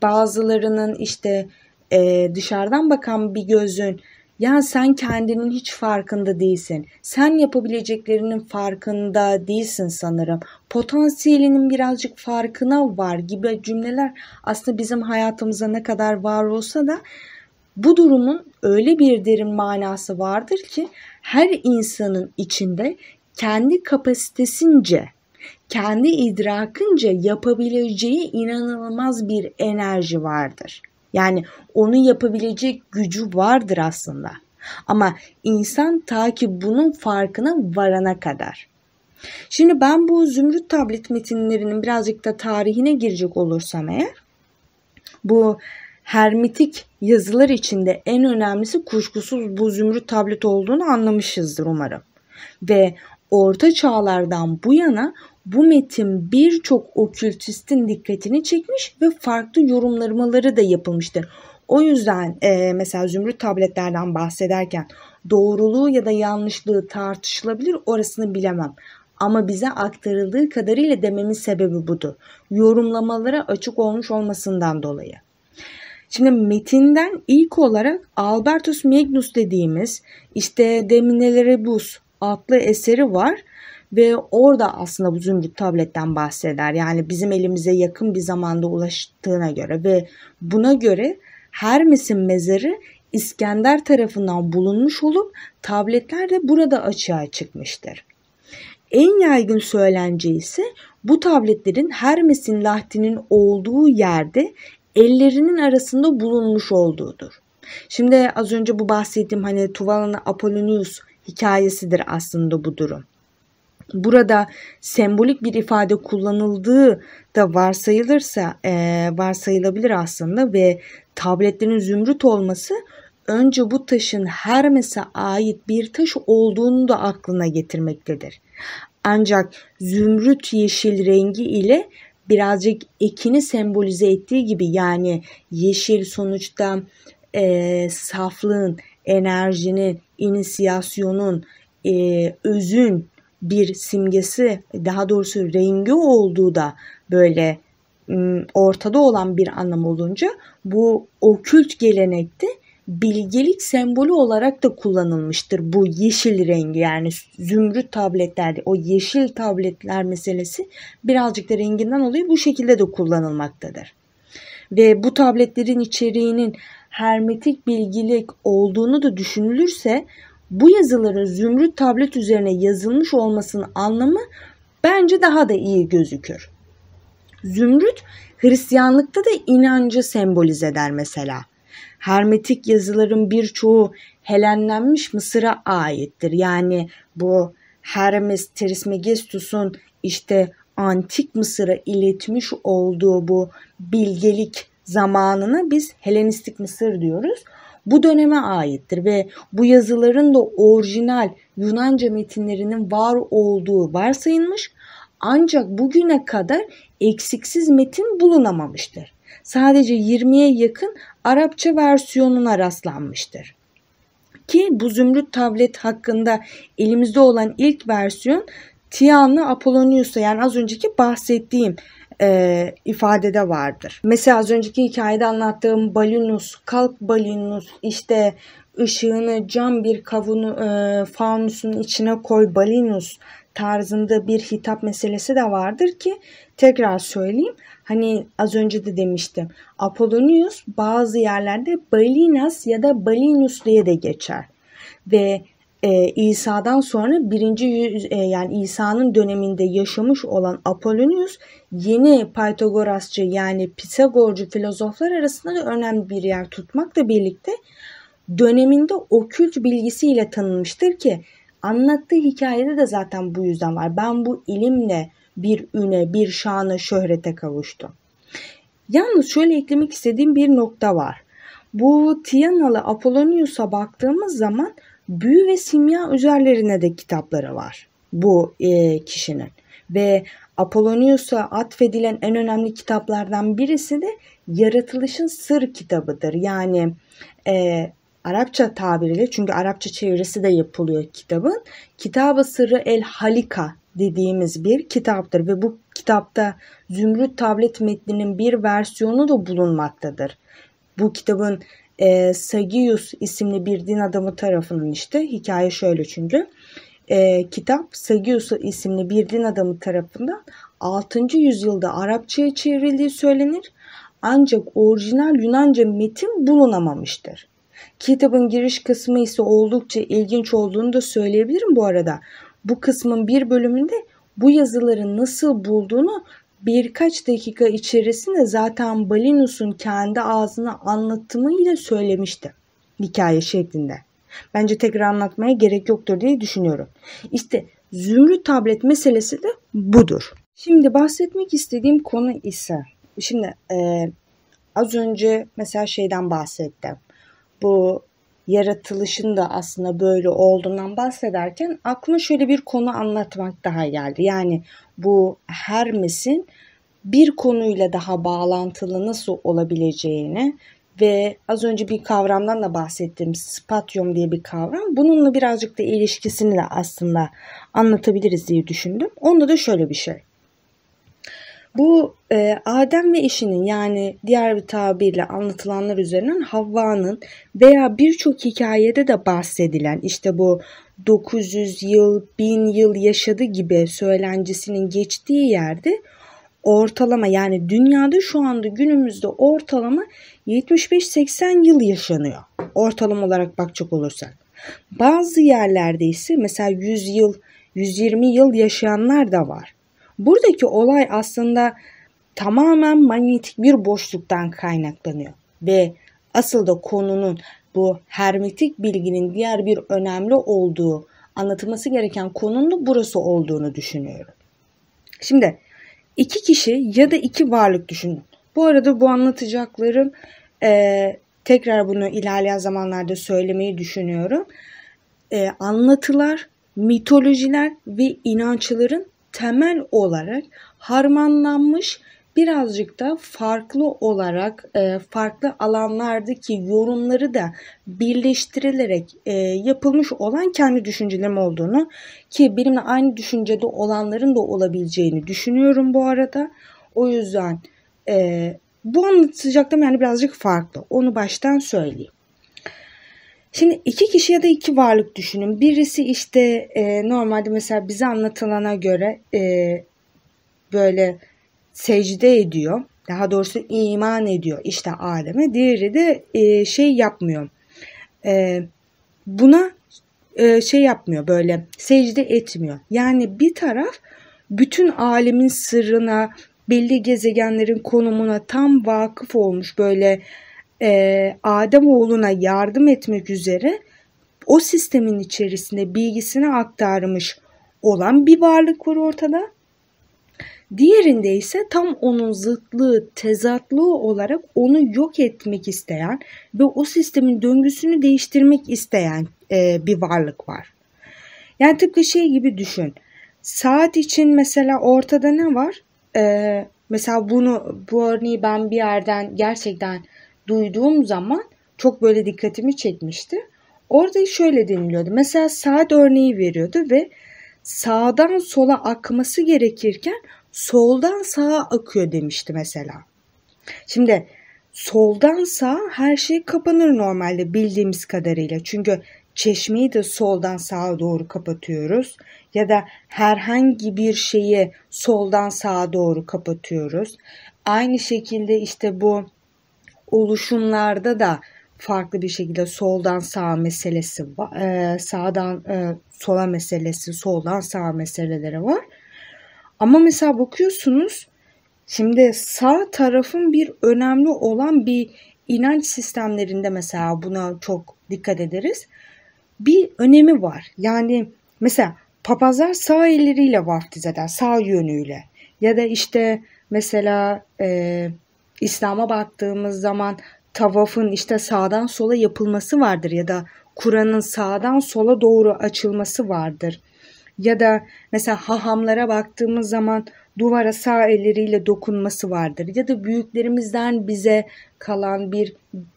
Bazılarının işte e, dışarıdan bakan bir gözün ya sen kendinin hiç farkında değilsin. Sen yapabileceklerinin farkında değilsin sanırım. Potansiyelinin birazcık farkına var gibi cümleler aslında bizim hayatımıza ne kadar var olsa da bu durumun öyle bir derin manası vardır ki her insanın içinde kendi kapasitesince, kendi idrakınca yapabileceği inanılmaz bir enerji vardır.'' Yani onu yapabilecek gücü vardır aslında. Ama insan ta ki bunun farkına varana kadar. Şimdi ben bu Zümrüt tablet metinlerinin birazcık da tarihine girecek olursam eğer bu hermetik yazılar içinde en önemlisi kuşkusuz bu zümrüt tablet olduğunu anlamışızdır umarım. Ve orta çağlardan bu yana bu metin birçok okültistin dikkatini çekmiş ve farklı yorumlamaları da yapılmıştır. O yüzden e, mesela zümrüt tabletlerden bahsederken doğruluğu ya da yanlışlığı tartışılabilir orasını bilemem. Ama bize aktarıldığı kadarıyla dememin sebebi budu. Yorumlamalara açık olmuş olmasından dolayı. Şimdi metinden ilk olarak Albertus Magnus dediğimiz işte Demineleribus adlı eseri var ve orada aslında bu zümrüt tabletten bahseder. Yani bizim elimize yakın bir zamanda ulaştığına göre ve buna göre Hermes'in mezarı İskender tarafından bulunmuş olup tabletler de burada açığa çıkmıştır. En yaygın söylence ise bu tabletlerin Hermes'in lahtinin olduğu yerde ellerinin arasında bulunmuş olduğudur. Şimdi az önce bu bahsettiğim hani Tuvalan'ın Apollonius hikayesidir aslında bu durum burada sembolik bir ifade kullanıldığı da varsayılırsa e, varsayılabilir aslında ve tabletlerin zümrüt olması önce bu taşın Hermes'e ait bir taş olduğunu da aklına getirmektedir. Ancak zümrüt yeşil rengi ile birazcık ekini sembolize ettiği gibi yani yeşil sonuçta e, saflığın, enerjinin, inisiyasyonun, e, özün bir simgesi daha doğrusu rengi olduğu da böyle ortada olan bir anlam olunca bu okült gelenekte bilgelik sembolü olarak da kullanılmıştır bu yeşil rengi yani zümrüt tabletlerde o yeşil tabletler meselesi birazcık da renginden oluyor bu şekilde de kullanılmaktadır. Ve bu tabletlerin içeriğinin hermetik bilgilik olduğunu da düşünülürse bu yazıların zümrüt tablet üzerine yazılmış olmasının anlamı bence daha da iyi gözükür. Zümrüt Hristiyanlıkta da inancı sembolize eder mesela. Hermetik yazıların birçoğu helenlenmiş Mısır'a aittir. Yani bu Hermes Trismegistus'un işte antik Mısır'a iletmiş olduğu bu bilgelik zamanını biz Helenistik Mısır diyoruz bu döneme aittir ve bu yazıların da orijinal Yunanca metinlerinin var olduğu varsayılmış ancak bugüne kadar eksiksiz metin bulunamamıştır. Sadece 20'ye yakın Arapça versiyonuna rastlanmıştır. Ki bu zümrüt tablet hakkında elimizde olan ilk versiyon Tiyanlı Apollonius'a yani az önceki bahsettiğim e, ifadede vardır. Mesela az önceki hikayede anlattığım balinus, kalk balinus, işte ışığını cam bir kavunu e, fanusun içine koy balinus tarzında bir hitap meselesi de vardır ki tekrar söyleyeyim. Hani az önce de demiştim. Apollonius bazı yerlerde balinas ya da balinus diye de geçer. Ve e, İsa'dan sonra birinci yüz, e, yani İsa'nın döneminde yaşamış olan Apollonius yeni Pythagorasçı yani Pisagorcu filozoflar arasında da önemli bir yer tutmakla birlikte döneminde okült bilgisiyle tanınmıştır ki anlattığı hikayede de zaten bu yüzden var. Ben bu ilimle bir üne, bir şana, şöhrete kavuştum. Yalnız şöyle eklemek istediğim bir nokta var. Bu Tiyanalı Apollonius'a baktığımız zaman büyü ve simya üzerlerine de kitapları var bu e, kişinin. Ve Apollonius'a atfedilen en önemli kitaplardan birisi de Yaratılışın Sır kitabıdır. Yani e, Arapça tabiriyle çünkü Arapça çevirisi de yapılıyor kitabın. Kitabı Sırrı El Halika dediğimiz bir kitaptır ve bu kitapta Zümrüt tablet metninin bir versiyonu da bulunmaktadır. Bu kitabın e, ee, Sagius isimli bir din adamı tarafından işte hikaye şöyle çünkü e, kitap Sagius isimli bir din adamı tarafından 6. yüzyılda Arapçaya çevrildiği söylenir ancak orijinal Yunanca metin bulunamamıştır. Kitabın giriş kısmı ise oldukça ilginç olduğunu da söyleyebilirim bu arada. Bu kısmın bir bölümünde bu yazıları nasıl bulduğunu birkaç dakika içerisinde zaten Balinus'un kendi ağzına anlatımıyla söylemişti. Hikaye şeklinde. Bence tekrar anlatmaya gerek yoktur diye düşünüyorum. İşte zümrüt tablet meselesi de budur. Şimdi bahsetmek istediğim konu ise şimdi e, az önce mesela şeyden bahsettim. Bu yaratılışın da aslında böyle olduğundan bahsederken aklıma şöyle bir konu anlatmak daha geldi. Yani bu Hermes'in bir konuyla daha bağlantılı nasıl olabileceğini ve az önce bir kavramdan da bahsettiğim spatyum diye bir kavram. Bununla birazcık da ilişkisini de aslında anlatabiliriz diye düşündüm. Onda da şöyle bir şey. Bu e, Adem ve eşinin yani diğer bir tabirle anlatılanlar üzerinden Havva'nın veya birçok hikayede de bahsedilen işte bu 900 yıl, 1000 yıl yaşadı gibi söylencisinin geçtiği yerde ortalama yani dünyada şu anda günümüzde ortalama 75-80 yıl yaşanıyor. Ortalama olarak bakacak olursak. Bazı yerlerde ise mesela 100 yıl, 120 yıl yaşayanlar da var. Buradaki olay aslında tamamen manyetik bir boşluktan kaynaklanıyor ve asıl da konunun bu hermetik bilginin diğer bir önemli olduğu anlatılması gereken konunun burası olduğunu düşünüyorum. Şimdi iki kişi ya da iki varlık düşünün. Bu arada bu anlatacaklarım e, tekrar bunu ilerleyen zamanlarda söylemeyi düşünüyorum. E, anlatılar, mitolojiler ve inançların temel olarak harmanlanmış birazcık da farklı olarak e, farklı alanlardaki yorumları da birleştirilerek e, yapılmış olan kendi düşüncelerim olduğunu ki benimle aynı düşüncede olanların da olabileceğini düşünüyorum bu arada. O yüzden e, bu anlatacaklarım yani birazcık farklı. Onu baştan söyleyeyim. Şimdi iki kişi ya da iki varlık düşünün. Birisi işte e, normalde mesela bize anlatılana göre e, böyle secde ediyor. Daha doğrusu iman ediyor işte aleme. Diğeri de e, şey yapmıyor. E, buna e, şey yapmıyor böyle secde etmiyor. Yani bir taraf bütün alemin sırrına, belli gezegenlerin konumuna tam vakıf olmuş böyle e, Adem oğluna yardım etmek üzere o sistemin içerisinde bilgisini aktarmış olan bir varlık var ortada. Diğerinde ise tam onun zıtlığı, tezatlığı olarak onu yok etmek isteyen ve o sistemin döngüsünü değiştirmek isteyen e, bir varlık var. Yani tıpkı şey gibi düşün. Saat için mesela ortada ne var? Ee, mesela bunu bu örneği ben bir yerden gerçekten duyduğum zaman çok böyle dikkatimi çekmişti. Orada şöyle deniliyordu. Mesela saat örneği veriyordu ve sağdan sola akması gerekirken soldan sağa akıyor demişti mesela. Şimdi soldan sağa her şey kapanır normalde bildiğimiz kadarıyla. Çünkü çeşmeyi de soldan sağa doğru kapatıyoruz ya da herhangi bir şeyi soldan sağa doğru kapatıyoruz. Aynı şekilde işte bu oluşumlarda da farklı bir şekilde soldan sağa meselesi, sağdan sola meselesi, soldan sağa meseleleri var. Ama mesela bakıyorsunuz şimdi sağ tarafın bir önemli olan bir inanç sistemlerinde mesela buna çok dikkat ederiz. Bir önemi var. Yani mesela papazlar sağ elleriyle vaftiz eder, sağ yönüyle. Ya da işte mesela e, İslam'a baktığımız zaman tavafın işte sağdan sola yapılması vardır ya da Kur'an'ın sağdan sola doğru açılması vardır ya da mesela hahamlara baktığımız zaman duvara sağ elleriyle dokunması vardır ya da büyüklerimizden bize kalan bir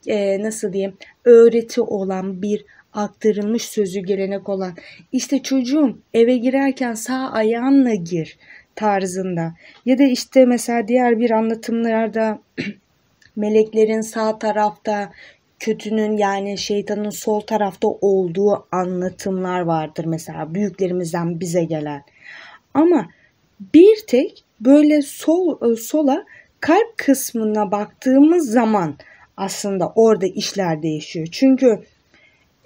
e, nasıl diyeyim öğreti olan bir aktarılmış sözü gelenek olan işte çocuğum eve girerken sağ ayağınla gir tarzında ya da işte mesela diğer bir anlatımlarda (clears throat) meleklerin sağ tarafta kötünün yani şeytanın sol tarafta olduğu anlatımlar vardır mesela büyüklerimizden bize gelen. Ama bir tek böyle sol e, sola kalp kısmına baktığımız zaman aslında orada işler değişiyor. Çünkü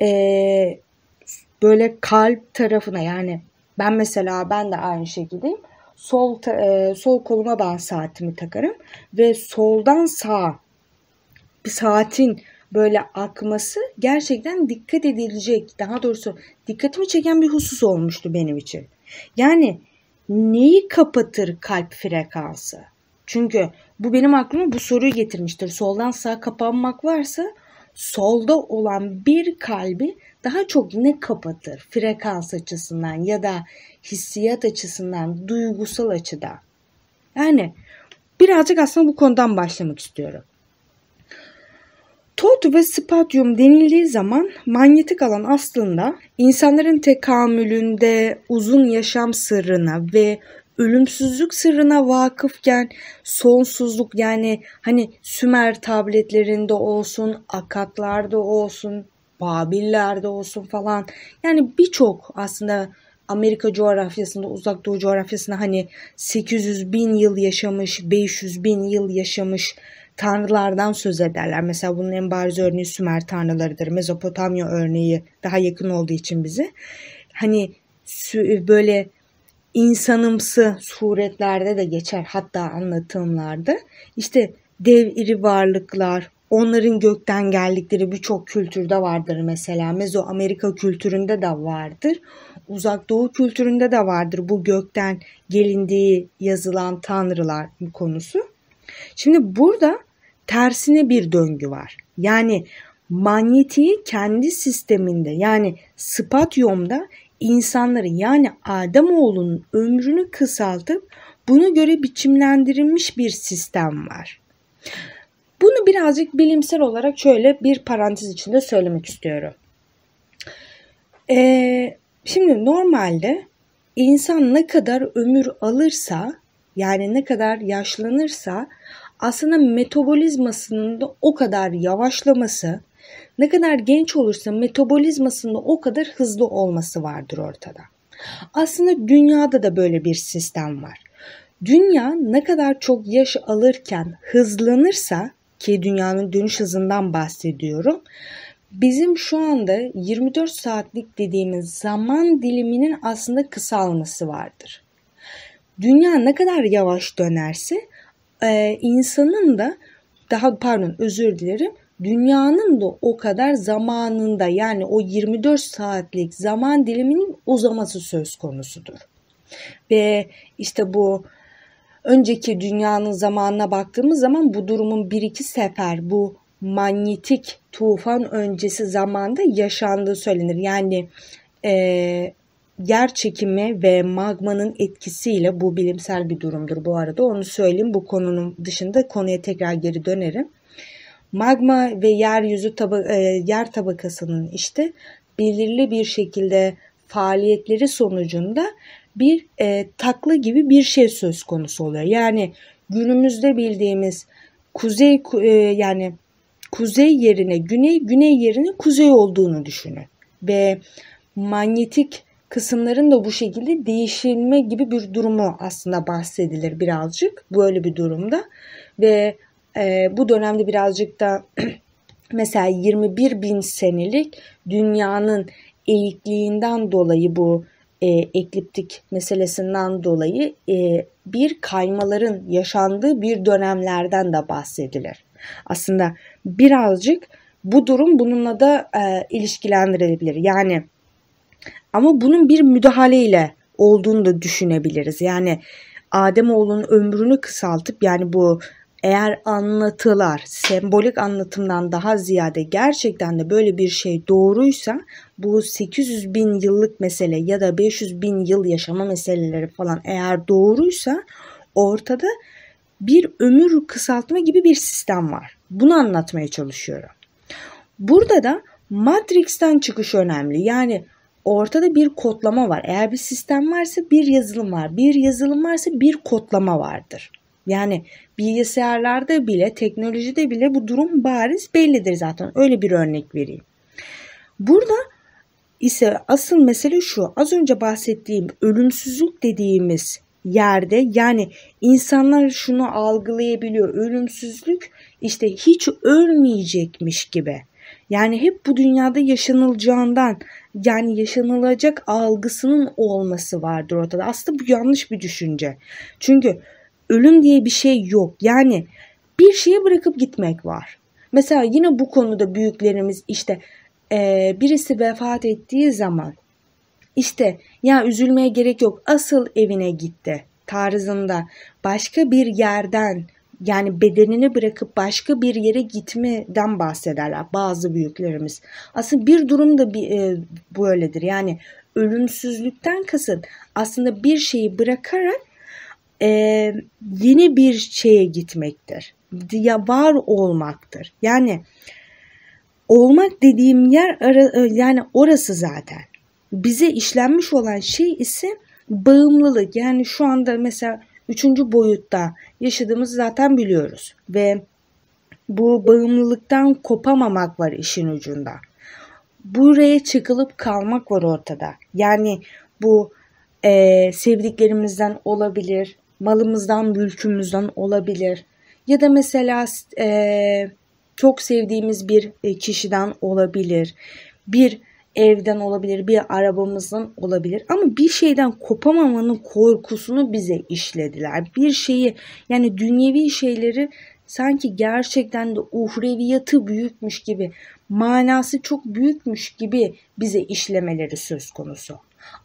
ee, böyle kalp tarafına yani ben mesela ben de aynı şekildeyim. Sol e, sol koluma ben saatimi takarım ve soldan sağa bir saatin böyle akması gerçekten dikkat edilecek. Daha doğrusu dikkatimi çeken bir husus olmuştu benim için. Yani neyi kapatır kalp frekansı? Çünkü bu benim aklıma bu soruyu getirmiştir. Soldan sağa kapanmak varsa solda olan bir kalbi daha çok ne kapatır frekans açısından ya da hissiyat açısından, duygusal açıdan. Yani birazcık aslında bu konudan başlamak istiyorum. Sod ve spatyum denildiği zaman manyetik alan aslında insanların tekamülünde uzun yaşam sırrına ve ölümsüzlük sırrına vakıfken sonsuzluk yani hani Sümer tabletlerinde olsun, akatlarda olsun, Babillerde olsun falan. Yani birçok aslında Amerika coğrafyasında, uzak doğu coğrafyasında hani 800 bin yıl yaşamış, 500 bin yıl yaşamış tanrılardan söz ederler. Mesela bunun en bariz örneği Sümer tanrılarıdır. Mezopotamya örneği daha yakın olduğu için bize. Hani böyle insanımsı suretlerde de geçer hatta anlatımlarda. İşte dev iri varlıklar, onların gökten geldikleri birçok kültürde vardır mesela. Amerika kültüründe de vardır. Uzak Doğu kültüründe de vardır bu gökten gelindiği yazılan tanrılar konusu. Şimdi burada tersine bir döngü var. Yani manyetiği kendi sisteminde yani spatyumda insanların yani Ademoğlu'nun ömrünü kısaltıp buna göre biçimlendirilmiş bir sistem var. Bunu birazcık bilimsel olarak şöyle bir parantez içinde söylemek istiyorum. Ee, şimdi normalde insan ne kadar ömür alırsa yani ne kadar yaşlanırsa aslında metabolizmasının da o kadar yavaşlaması, ne kadar genç olursa metabolizmasında o kadar hızlı olması vardır ortada. Aslında dünyada da böyle bir sistem var. Dünya ne kadar çok yaş alırken hızlanırsa ki dünyanın dönüş hızından bahsediyorum. Bizim şu anda 24 saatlik dediğimiz zaman diliminin aslında kısalması vardır dünya ne kadar yavaş dönerse e, insanın da daha pardon özür dilerim dünyanın da o kadar zamanında yani o 24 saatlik zaman diliminin uzaması söz konusudur. Ve işte bu önceki dünyanın zamanına baktığımız zaman bu durumun bir iki sefer bu manyetik tufan öncesi zamanda yaşandığı söylenir. Yani e, yer çekimi ve magmanın etkisiyle bu bilimsel bir durumdur bu arada onu söyleyeyim bu konunun dışında konuya tekrar geri dönerim. Magma ve yeryüzü taba e, yer tabakasının işte belirli bir şekilde faaliyetleri sonucunda bir e, takla gibi bir şey söz konusu oluyor. Yani günümüzde bildiğimiz kuzey e, yani kuzey yerine güney, güney yerine kuzey olduğunu düşünün ve manyetik kısımların da bu şekilde değişilme gibi bir durumu aslında bahsedilir birazcık böyle bir durumda ve e, bu dönemde birazcık da (clears throat) mesela 21 bin senelik dünyanın eğikliğinden dolayı bu e, ekliptik meselesinden dolayı e, bir kaymaların yaşandığı bir dönemlerden de bahsedilir. Aslında birazcık bu durum bununla da e, ilişkilendirilebilir. Yani ama bunun bir müdahaleyle olduğunu da düşünebiliriz. Yani Ademoğlu'nun ömrünü kısaltıp yani bu eğer anlatılar sembolik anlatımdan daha ziyade gerçekten de böyle bir şey doğruysa bu 800 bin yıllık mesele ya da 500 bin yıl yaşama meseleleri falan eğer doğruysa ortada bir ömür kısaltma gibi bir sistem var. Bunu anlatmaya çalışıyorum. Burada da Matrix'ten çıkış önemli. Yani ortada bir kodlama var. Eğer bir sistem varsa bir yazılım var. Bir yazılım varsa bir kodlama vardır. Yani bilgisayarlarda bile, teknolojide bile bu durum bariz bellidir zaten. Öyle bir örnek vereyim. Burada ise asıl mesele şu. Az önce bahsettiğim ölümsüzlük dediğimiz yerde yani insanlar şunu algılayabiliyor. Ölümsüzlük işte hiç ölmeyecekmiş gibi. Yani hep bu dünyada yaşanılacağından, yani yaşanılacak algısının olması vardır ortada. Aslında bu yanlış bir düşünce. Çünkü ölüm diye bir şey yok. Yani bir şeye bırakıp gitmek var. Mesela yine bu konuda büyüklerimiz işte e, birisi vefat ettiği zaman işte ya üzülmeye gerek yok asıl evine gitti tarzında başka bir yerden yani bedenini bırakıp başka bir yere gitmeden bahsederler bazı büyüklerimiz. Aslında bir durum da bir, e, böyledir. Yani ölümsüzlükten kasıt aslında bir şeyi bırakarak e, yeni bir şeye gitmektir. Ya var olmaktır. Yani olmak dediğim yer ara, e, yani orası zaten. Bize işlenmiş olan şey ise bağımlılık. Yani şu anda mesela üçüncü boyutta yaşadığımızı zaten biliyoruz ve bu bağımlılıktan kopamamak var işin ucunda. Buraya çıkılıp kalmak var ortada. Yani bu e, sevdiklerimizden olabilir, malımızdan, mülkümüzden olabilir. Ya da mesela e, çok sevdiğimiz bir e, kişiden olabilir. Bir evden olabilir, bir arabamızdan olabilir ama bir şeyden kopamamanın korkusunu bize işlediler. Bir şeyi yani dünyevi şeyleri sanki gerçekten de uhreviyatı büyükmüş gibi, manası çok büyükmüş gibi bize işlemeleri söz konusu.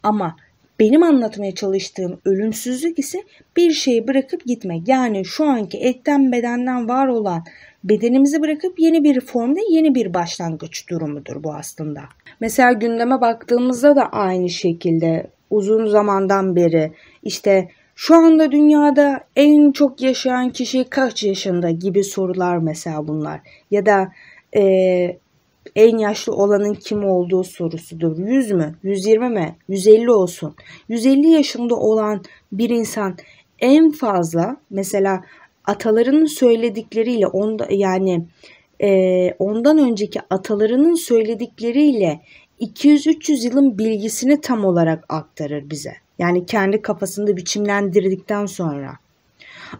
Ama benim anlatmaya çalıştığım ölümsüzlük ise bir şeyi bırakıp gitmek. Yani şu anki etten bedenden var olan bedenimizi bırakıp yeni bir formda yeni bir başlangıç durumudur bu aslında. Mesela gündeme baktığımızda da aynı şekilde uzun zamandan beri işte şu anda dünyada en çok yaşayan kişi kaç yaşında gibi sorular mesela bunlar. Ya da e, en yaşlı olanın kim olduğu sorusudur. 100 mü? 120 mi? 150 olsun. 150 yaşında olan bir insan en fazla mesela atalarının söyledikleriyle onda yani e, ondan önceki atalarının söyledikleriyle 200-300 yılın bilgisini tam olarak aktarır bize. Yani kendi kafasında biçimlendirdikten sonra.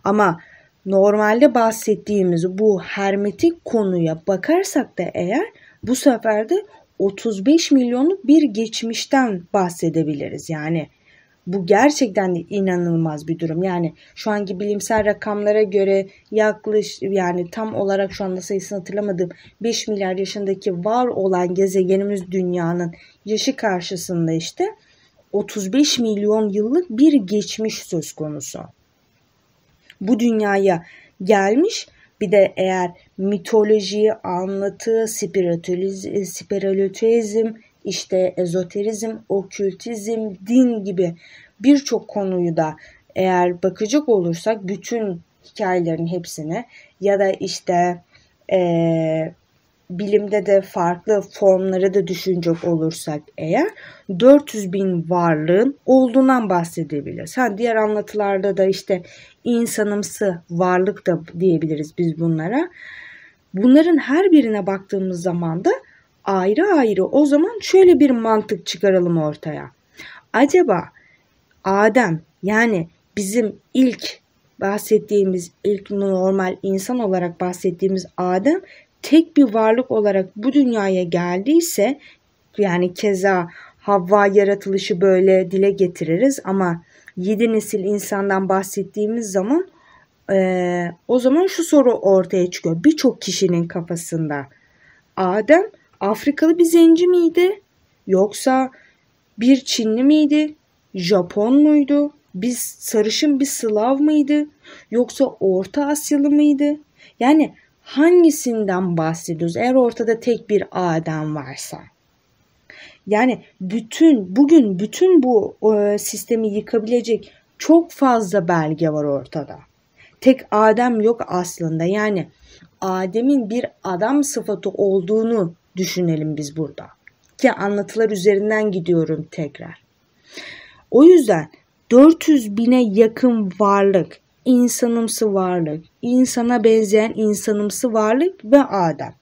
Ama normalde bahsettiğimiz bu hermetik konuya bakarsak da eğer bu sefer de 35 milyonluk bir geçmişten bahsedebiliriz. Yani bu gerçekten inanılmaz bir durum. Yani şu anki bilimsel rakamlara göre yaklaşık yani tam olarak şu anda sayısını hatırlamadım 5 milyar yaşındaki var olan gezegenimiz dünyanın yaşı karşısında işte 35 milyon yıllık bir geçmiş söz konusu. Bu dünyaya gelmiş bir de eğer mitoloji, anlatı, spiritüalizm, spiritüalizm işte ezoterizm, okültizm, din gibi birçok konuyu da eğer bakacak olursak bütün hikayelerin hepsine ya da işte e, bilimde de farklı formları da düşünecek olursak eğer 400 bin varlığın olduğundan bahsedebiliriz. Ha, diğer anlatılarda da işte insanımsı varlık da diyebiliriz biz bunlara. Bunların her birine baktığımız zaman da ayrı ayrı o zaman şöyle bir mantık çıkaralım ortaya. Acaba Adem yani bizim ilk bahsettiğimiz ilk normal insan olarak bahsettiğimiz Adem tek bir varlık olarak bu dünyaya geldiyse yani keza Havva yaratılışı böyle dile getiririz ama yedi nesil insandan bahsettiğimiz zaman e, o zaman şu soru ortaya çıkıyor birçok kişinin kafasında. Adem Afrikalı bir zenci miydi? Yoksa bir Çinli miydi? Japon muydu? Biz sarışın bir Slav mıydı? Yoksa Orta Asyalı mıydı? Yani hangisinden bahsediyoruz eğer ortada tek bir Adem varsa? Yani bütün bugün bütün bu e, sistemi yıkabilecek çok fazla belge var ortada. Tek Adem yok aslında. Yani Adem'in bir adam sıfatı olduğunu düşünelim biz burada. Ki anlatılar üzerinden gidiyorum tekrar. O yüzden 400 bine yakın varlık, insanımsı varlık, insana benzeyen insanımsı varlık ve Adem.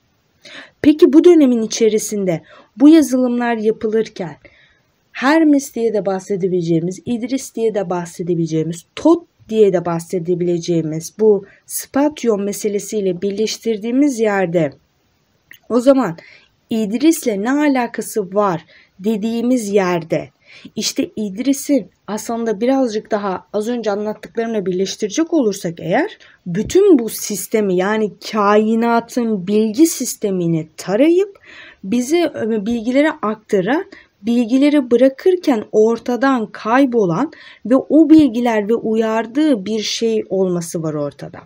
Peki bu dönemin içerisinde bu yazılımlar yapılırken Hermes diye de bahsedebileceğimiz, İdris diye de bahsedebileceğimiz, Tot diye de bahsedebileceğimiz bu spatyon meselesiyle birleştirdiğimiz yerde o zaman İdris'le ne alakası var dediğimiz yerde işte İdris'in aslında birazcık daha az önce anlattıklarımla birleştirecek olursak eğer bütün bu sistemi yani kainatın bilgi sistemini tarayıp bize e, bilgilere aktaran bilgileri bırakırken ortadan kaybolan ve o bilgiler ve uyardığı bir şey olması var ortada.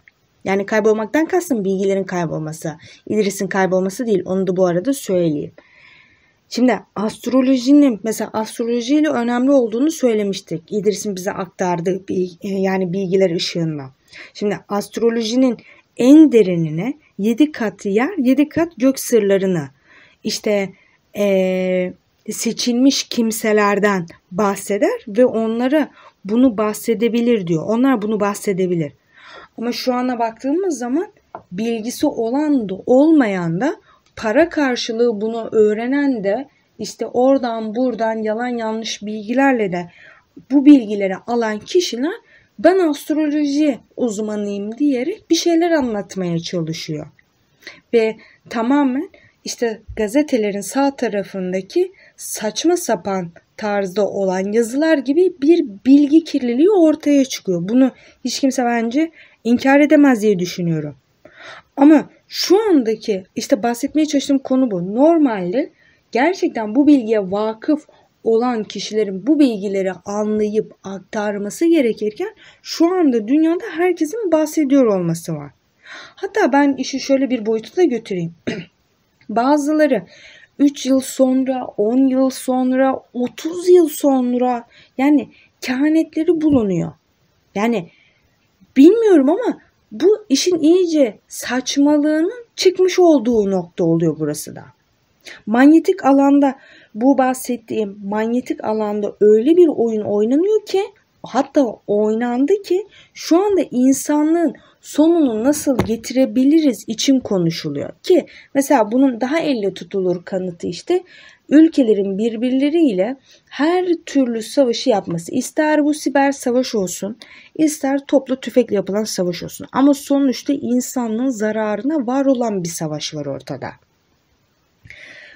Yani kaybolmaktan kastım bilgilerin kaybolması. İdris'in kaybolması değil. Onu da bu arada söyleyeyim. Şimdi astrolojinin mesela astrolojiyle önemli olduğunu söylemiştik. İdris'in bize aktardığı e, yani bilgiler ışığında. Şimdi astrolojinin en derinine 7 kat yer, 7 kat gök sırlarını işte ee, seçilmiş kimselerden bahseder ve onlara bunu bahsedebilir diyor. Onlar bunu bahsedebilir. Ama şu ana baktığımız zaman bilgisi olan da olmayan da para karşılığı bunu öğrenen de işte oradan buradan yalan yanlış bilgilerle de bu bilgileri alan kişiler ben astroloji uzmanıyım diyerek bir şeyler anlatmaya çalışıyor. Ve tamamen işte gazetelerin sağ tarafındaki saçma sapan tarzda olan yazılar gibi bir bilgi kirliliği ortaya çıkıyor. Bunu hiç kimse bence inkar edemez diye düşünüyorum. Ama şu andaki işte bahsetmeye çalıştığım konu bu. Normalde gerçekten bu bilgiye vakıf olan kişilerin bu bilgileri anlayıp aktarması gerekirken şu anda dünyada herkesin bahsediyor olması var. Hatta ben işi şöyle bir boyuta da götüreyim. (clears throat) Bazıları 3 yıl sonra, 10 yıl sonra, 30 yıl sonra yani kehanetleri bulunuyor. Yani bilmiyorum ama bu işin iyice saçmalığının çıkmış olduğu nokta oluyor burası da. Manyetik alanda bu bahsettiğim manyetik alanda öyle bir oyun oynanıyor ki hatta oynandı ki şu anda insanlığın sonunu nasıl getirebiliriz için konuşuluyor ki mesela bunun daha elle tutulur kanıtı işte ülkelerin birbirleriyle her türlü savaşı yapması. İster bu siber savaş olsun, ister toplu tüfekle yapılan savaş olsun. Ama sonuçta insanlığın zararına var olan bir savaş var ortada.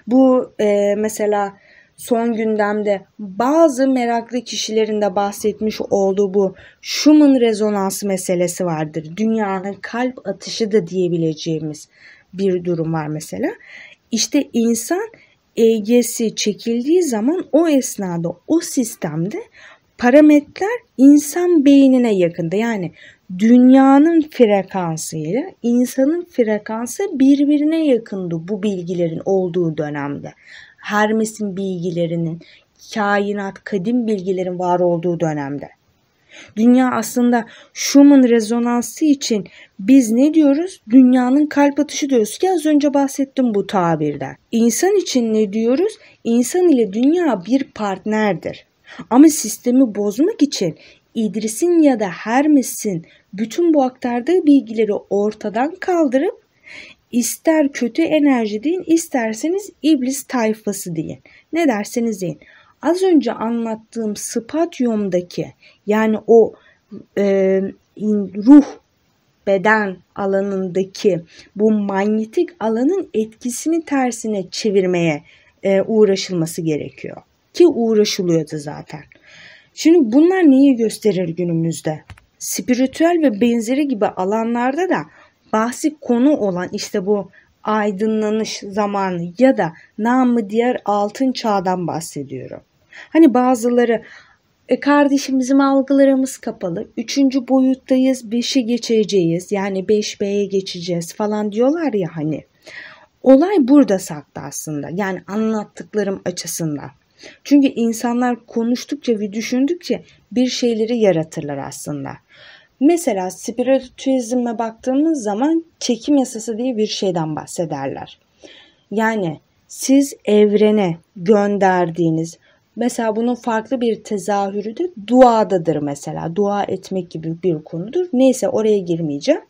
Bu e, mesela son gündemde bazı meraklı kişilerin de bahsetmiş olduğu bu Schumann rezonansı meselesi vardır. Dünyanın kalp atışı da diyebileceğimiz bir durum var mesela. İşte insan EG'si çekildiği zaman o esnada o sistemde parametreler insan beynine yakında. Yani dünyanın frekansı ile insanın frekansı birbirine yakındı bu bilgilerin olduğu dönemde. Hermes'in bilgilerinin, kainat, kadim bilgilerin var olduğu dönemde. Dünya aslında Schumann rezonansı için biz ne diyoruz? Dünyanın kalp atışı diyoruz ki az önce bahsettim bu tabirden. İnsan için ne diyoruz? İnsan ile dünya bir partnerdir. Ama sistemi bozmak için İdris'in ya da Hermes'in bütün bu aktardığı bilgileri ortadan kaldırıp ister kötü enerji deyin isterseniz iblis tayfası deyin. Ne derseniz deyin az önce anlattığım spatyumdaki yani o e, ruh beden alanındaki bu manyetik alanın etkisini tersine çevirmeye e, uğraşılması gerekiyor. Ki uğraşılıyordu zaten. Şimdi bunlar neyi gösterir günümüzde? Spiritüel ve benzeri gibi alanlarda da bahsi konu olan işte bu aydınlanış zamanı ya da namı diğer altın çağdan bahsediyorum. Hani bazıları e kardeşim bizim algılarımız kapalı. Üçüncü boyuttayız, beşi geçeceğiz. Yani 5B'ye geçeceğiz falan diyorlar ya hani. Olay burada saklı aslında. Yani anlattıklarım açısından. Çünkü insanlar konuştukça ve düşündükçe bir şeyleri yaratırlar aslında. Mesela spiritüizme baktığımız zaman çekim yasası diye bir şeyden bahsederler. Yani siz evrene gönderdiğiniz Mesela bunun farklı bir tezahürü de duadadır mesela. Dua etmek gibi bir konudur. Neyse oraya girmeyeceğim.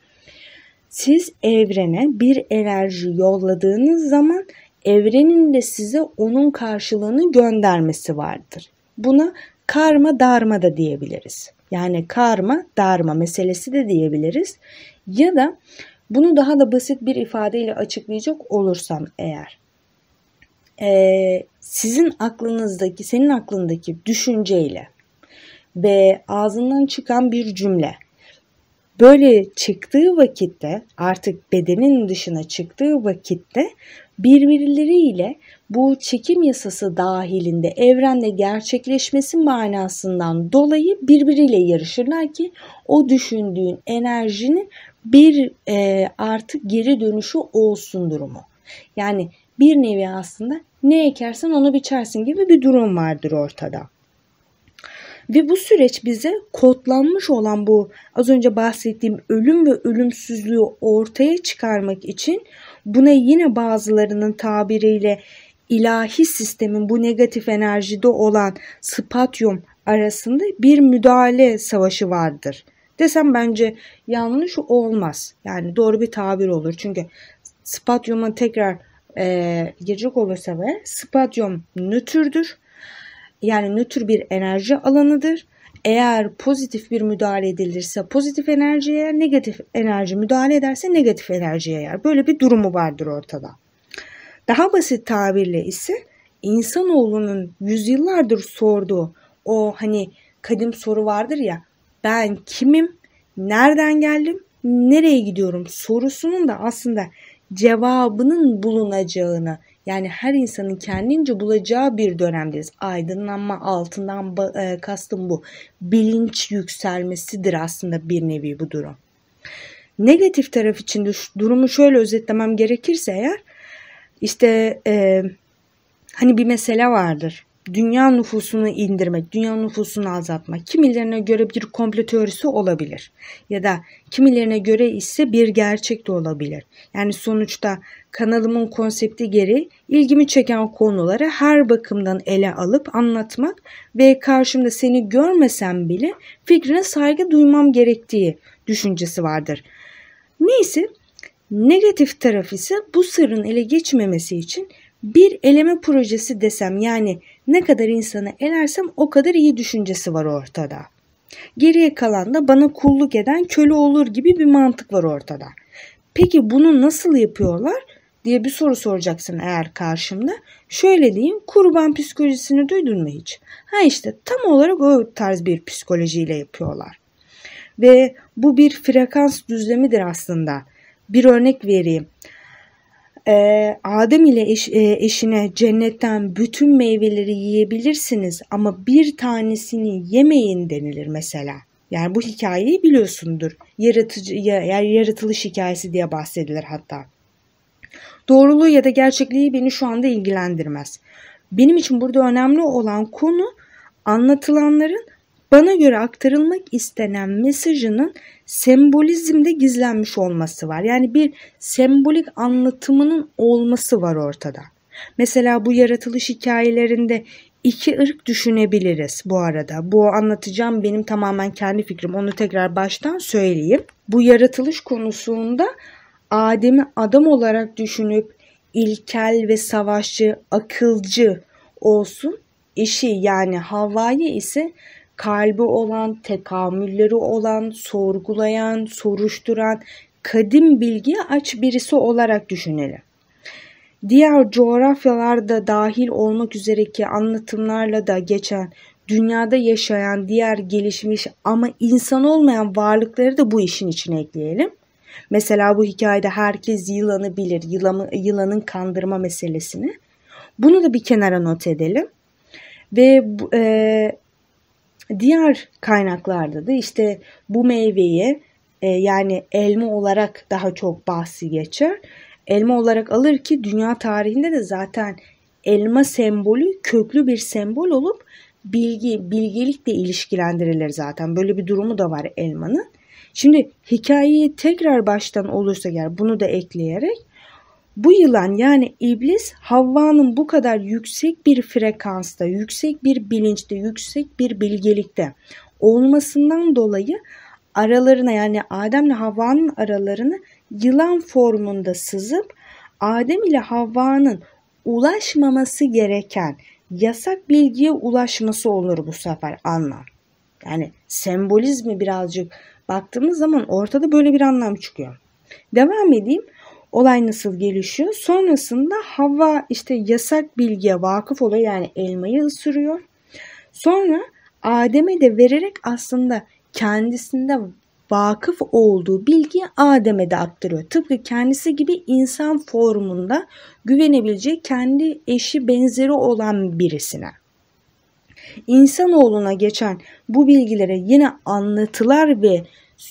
Siz evrene bir enerji yolladığınız zaman evrenin de size onun karşılığını göndermesi vardır. Buna karma darma da diyebiliriz. Yani karma darma meselesi de diyebiliriz. Ya da bunu daha da basit bir ifadeyle açıklayacak olursam eğer. Ee, sizin aklınızdaki, senin aklındaki düşünceyle ve ağzından çıkan bir cümle böyle çıktığı vakitte artık bedenin dışına çıktığı vakitte birbirleriyle bu çekim yasası dahilinde evrende gerçekleşmesi manasından dolayı birbiriyle yarışırlar ki o düşündüğün enerjinin bir e, artık geri dönüşü olsun durumu. Yani bir nevi aslında ne ekersen onu biçersin gibi bir durum vardır ortada. Ve bu süreç bize kodlanmış olan bu az önce bahsettiğim ölüm ve ölümsüzlüğü ortaya çıkarmak için buna yine bazılarının tabiriyle ilahi sistemin bu negatif enerjide olan spatyum arasında bir müdahale savaşı vardır. Desem bence yanlış olmaz. Yani doğru bir tabir olur. Çünkü spatyumun tekrar e, girecek olursa ve spatyum nötrdür. Yani nötr bir enerji alanıdır. Eğer pozitif bir müdahale edilirse pozitif enerjiye yer, negatif enerji müdahale ederse negatif enerjiye yer. Böyle bir durumu vardır ortada. Daha basit tabirle ise insanoğlunun yüzyıllardır sorduğu o hani kadim soru vardır ya ben kimim, nereden geldim, nereye gidiyorum sorusunun da aslında cevabının bulunacağına, yani her insanın kendince bulacağı bir dönemdeyiz. Aydınlanma altından e, kastım bu. Bilinç yükselmesidir aslında bir nevi bu durum. Negatif taraf için durumu şöyle özetlemem gerekirse eğer işte e, hani bir mesele vardır dünya nüfusunu indirmek, dünya nüfusunu azaltmak kimilerine göre bir komplo teorisi olabilir. Ya da kimilerine göre ise bir gerçek de olabilir. Yani sonuçta kanalımın konsepti geri ilgimi çeken konuları her bakımdan ele alıp anlatmak ve karşımda seni görmesem bile fikrine saygı duymam gerektiği düşüncesi vardır. Neyse negatif taraf ise bu sırrın ele geçmemesi için bir eleme projesi desem yani ne kadar insanı elersem o kadar iyi düşüncesi var ortada. Geriye kalan da bana kulluk eden köle olur gibi bir mantık var ortada. Peki bunu nasıl yapıyorlar diye bir soru soracaksın eğer karşımda. Şöyle diyeyim kurban psikolojisini duydun mu hiç? Ha işte tam olarak o tarz bir psikolojiyle yapıyorlar. Ve bu bir frekans düzlemidir aslında. Bir örnek vereyim e, Adem ile eş, e, eşine cennetten bütün meyveleri yiyebilirsiniz ama bir tanesini yemeyin denilir mesela. Yani bu hikayeyi biliyorsundur. Yaratıcı yani yaratılış hikayesi diye bahsedilir hatta. Doğruluğu ya da gerçekliği beni şu anda ilgilendirmez. Benim için burada önemli olan konu anlatılanların bana göre aktarılmak istenen mesajının sembolizmde gizlenmiş olması var. Yani bir sembolik anlatımının olması var ortada. Mesela bu yaratılış hikayelerinde iki ırk düşünebiliriz bu arada. Bu anlatacağım benim tamamen kendi fikrim. Onu tekrar baştan söyleyeyim. Bu yaratılış konusunda Adem'i adam olarak düşünüp ilkel ve savaşçı, akılcı olsun. Eşi yani Havva'yı ise kalbi olan, tekamülleri olan, sorgulayan, soruşturan, kadim bilgiye aç birisi olarak düşünelim. Diğer coğrafyalarda dahil olmak üzere ki anlatımlarla da geçen dünyada yaşayan diğer gelişmiş ama insan olmayan varlıkları da bu işin içine ekleyelim. Mesela bu hikayede herkes yılanı bilir, yılanı, yılanın kandırma meselesini. Bunu da bir kenara not edelim. Ve e, Diğer kaynaklarda da işte bu meyveyi e, yani elma olarak daha çok bahsi geçer. Elma olarak alır ki dünya tarihinde de zaten elma sembolü köklü bir sembol olup bilgi, bilgelikle ilişkilendirilir zaten. Böyle bir durumu da var elmanın. Şimdi hikayeyi tekrar baştan olursa eğer bunu da ekleyerek bu yılan yani iblis Havva'nın bu kadar yüksek bir frekansta, yüksek bir bilinçte, yüksek bir bilgelikte olmasından dolayı aralarına yani Adem ile Havva'nın aralarını yılan formunda sızıp Adem ile Havva'nın ulaşmaması gereken yasak bilgiye ulaşması olur bu sefer anlam. Yani sembolizmi birazcık baktığımız zaman ortada böyle bir anlam çıkıyor. Devam edeyim olay nasıl gelişiyor? Sonrasında Havva işte yasak bilgiye vakıf oluyor yani elmayı ısırıyor. Sonra Adem'e de vererek aslında kendisinde vakıf olduğu bilgiyi Adem'e de aktarıyor. Tıpkı kendisi gibi insan formunda güvenebileceği kendi eşi benzeri olan birisine. İnsanoğluna geçen bu bilgilere yine anlatılar ve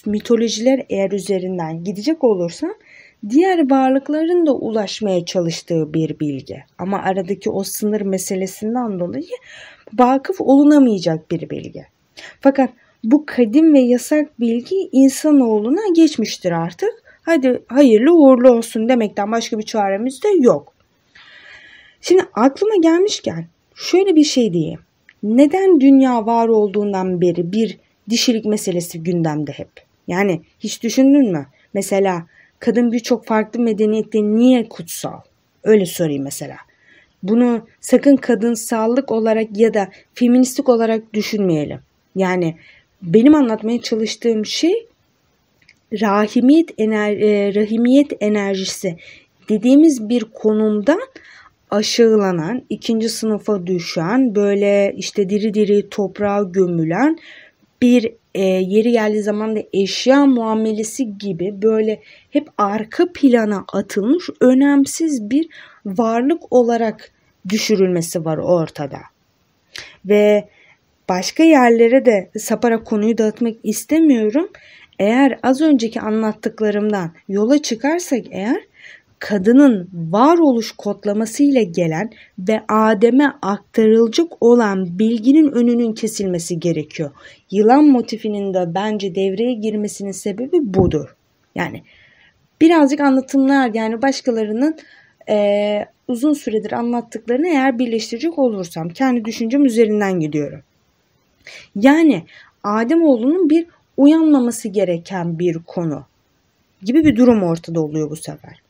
mitolojiler eğer üzerinden gidecek olursa diğer varlıkların da ulaşmaya çalıştığı bir bilgi. Ama aradaki o sınır meselesinden dolayı vakıf olunamayacak bir bilgi. Fakat bu kadim ve yasak bilgi insanoğluna geçmiştir artık. Hadi hayırlı uğurlu olsun demekten başka bir çaremiz de yok. Şimdi aklıma gelmişken şöyle bir şey diyeyim. Neden dünya var olduğundan beri bir dişilik meselesi gündemde hep? Yani hiç düşündün mü? Mesela kadın birçok farklı medeniyette niye kutsal? Öyle sorayım mesela. Bunu sakın kadın sağlık olarak ya da feministik olarak düşünmeyelim. Yani benim anlatmaya çalıştığım şey rahimiyet, ener, e, rahimiyet enerjisi dediğimiz bir konumdan aşağılanan, ikinci sınıfa düşen, böyle işte diri diri toprağa gömülen bir e, yeri geldiği zaman da eşya muamelesi gibi böyle hep arka plana atılmış önemsiz bir varlık olarak düşürülmesi var ortada. Ve başka yerlere de sapara konuyu dağıtmak istemiyorum. Eğer az önceki anlattıklarımdan yola çıkarsak eğer kadının varoluş kodlamasıyla gelen ve Adem'e aktarılacak olan bilginin önünün kesilmesi gerekiyor. Yılan motifinin de bence devreye girmesinin sebebi budur. Yani birazcık anlatımlar yani başkalarının e, uzun süredir anlattıklarını eğer birleştirecek olursam kendi düşüncem üzerinden gidiyorum. Yani Adem oğlunun bir uyanmaması gereken bir konu gibi bir durum ortada oluyor bu sefer.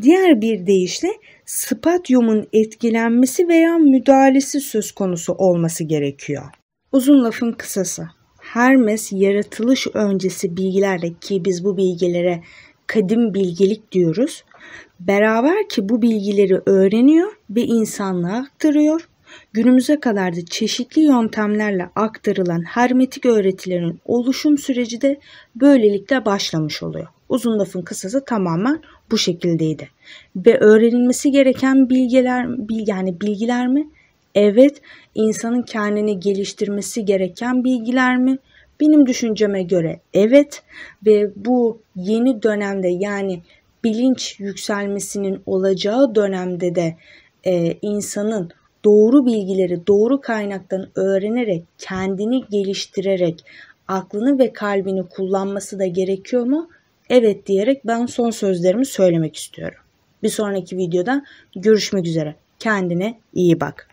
Diğer bir deyişle spatyumun etkilenmesi veya müdahalesi söz konusu olması gerekiyor. Uzun lafın kısası. Hermes yaratılış öncesi bilgilerle ki biz bu bilgilere kadim bilgelik diyoruz. Beraber ki bu bilgileri öğreniyor ve insanlığa aktarıyor. Günümüze kadar da çeşitli yöntemlerle aktarılan hermetik öğretilerin oluşum süreci de böylelikle başlamış oluyor. Uzun lafın kısası tamamen bu şekildeydi. Ve öğrenilmesi gereken bilgiler yani bilgiler mi? Evet, insanın kendini geliştirmesi gereken bilgiler mi? Benim düşünceme göre evet ve bu yeni dönemde yani bilinç yükselmesinin olacağı dönemde de e, insanın doğru bilgileri doğru kaynaktan öğrenerek kendini geliştirerek aklını ve kalbini kullanması da gerekiyor mu? evet diyerek ben son sözlerimi söylemek istiyorum. Bir sonraki videoda görüşmek üzere. Kendine iyi bak.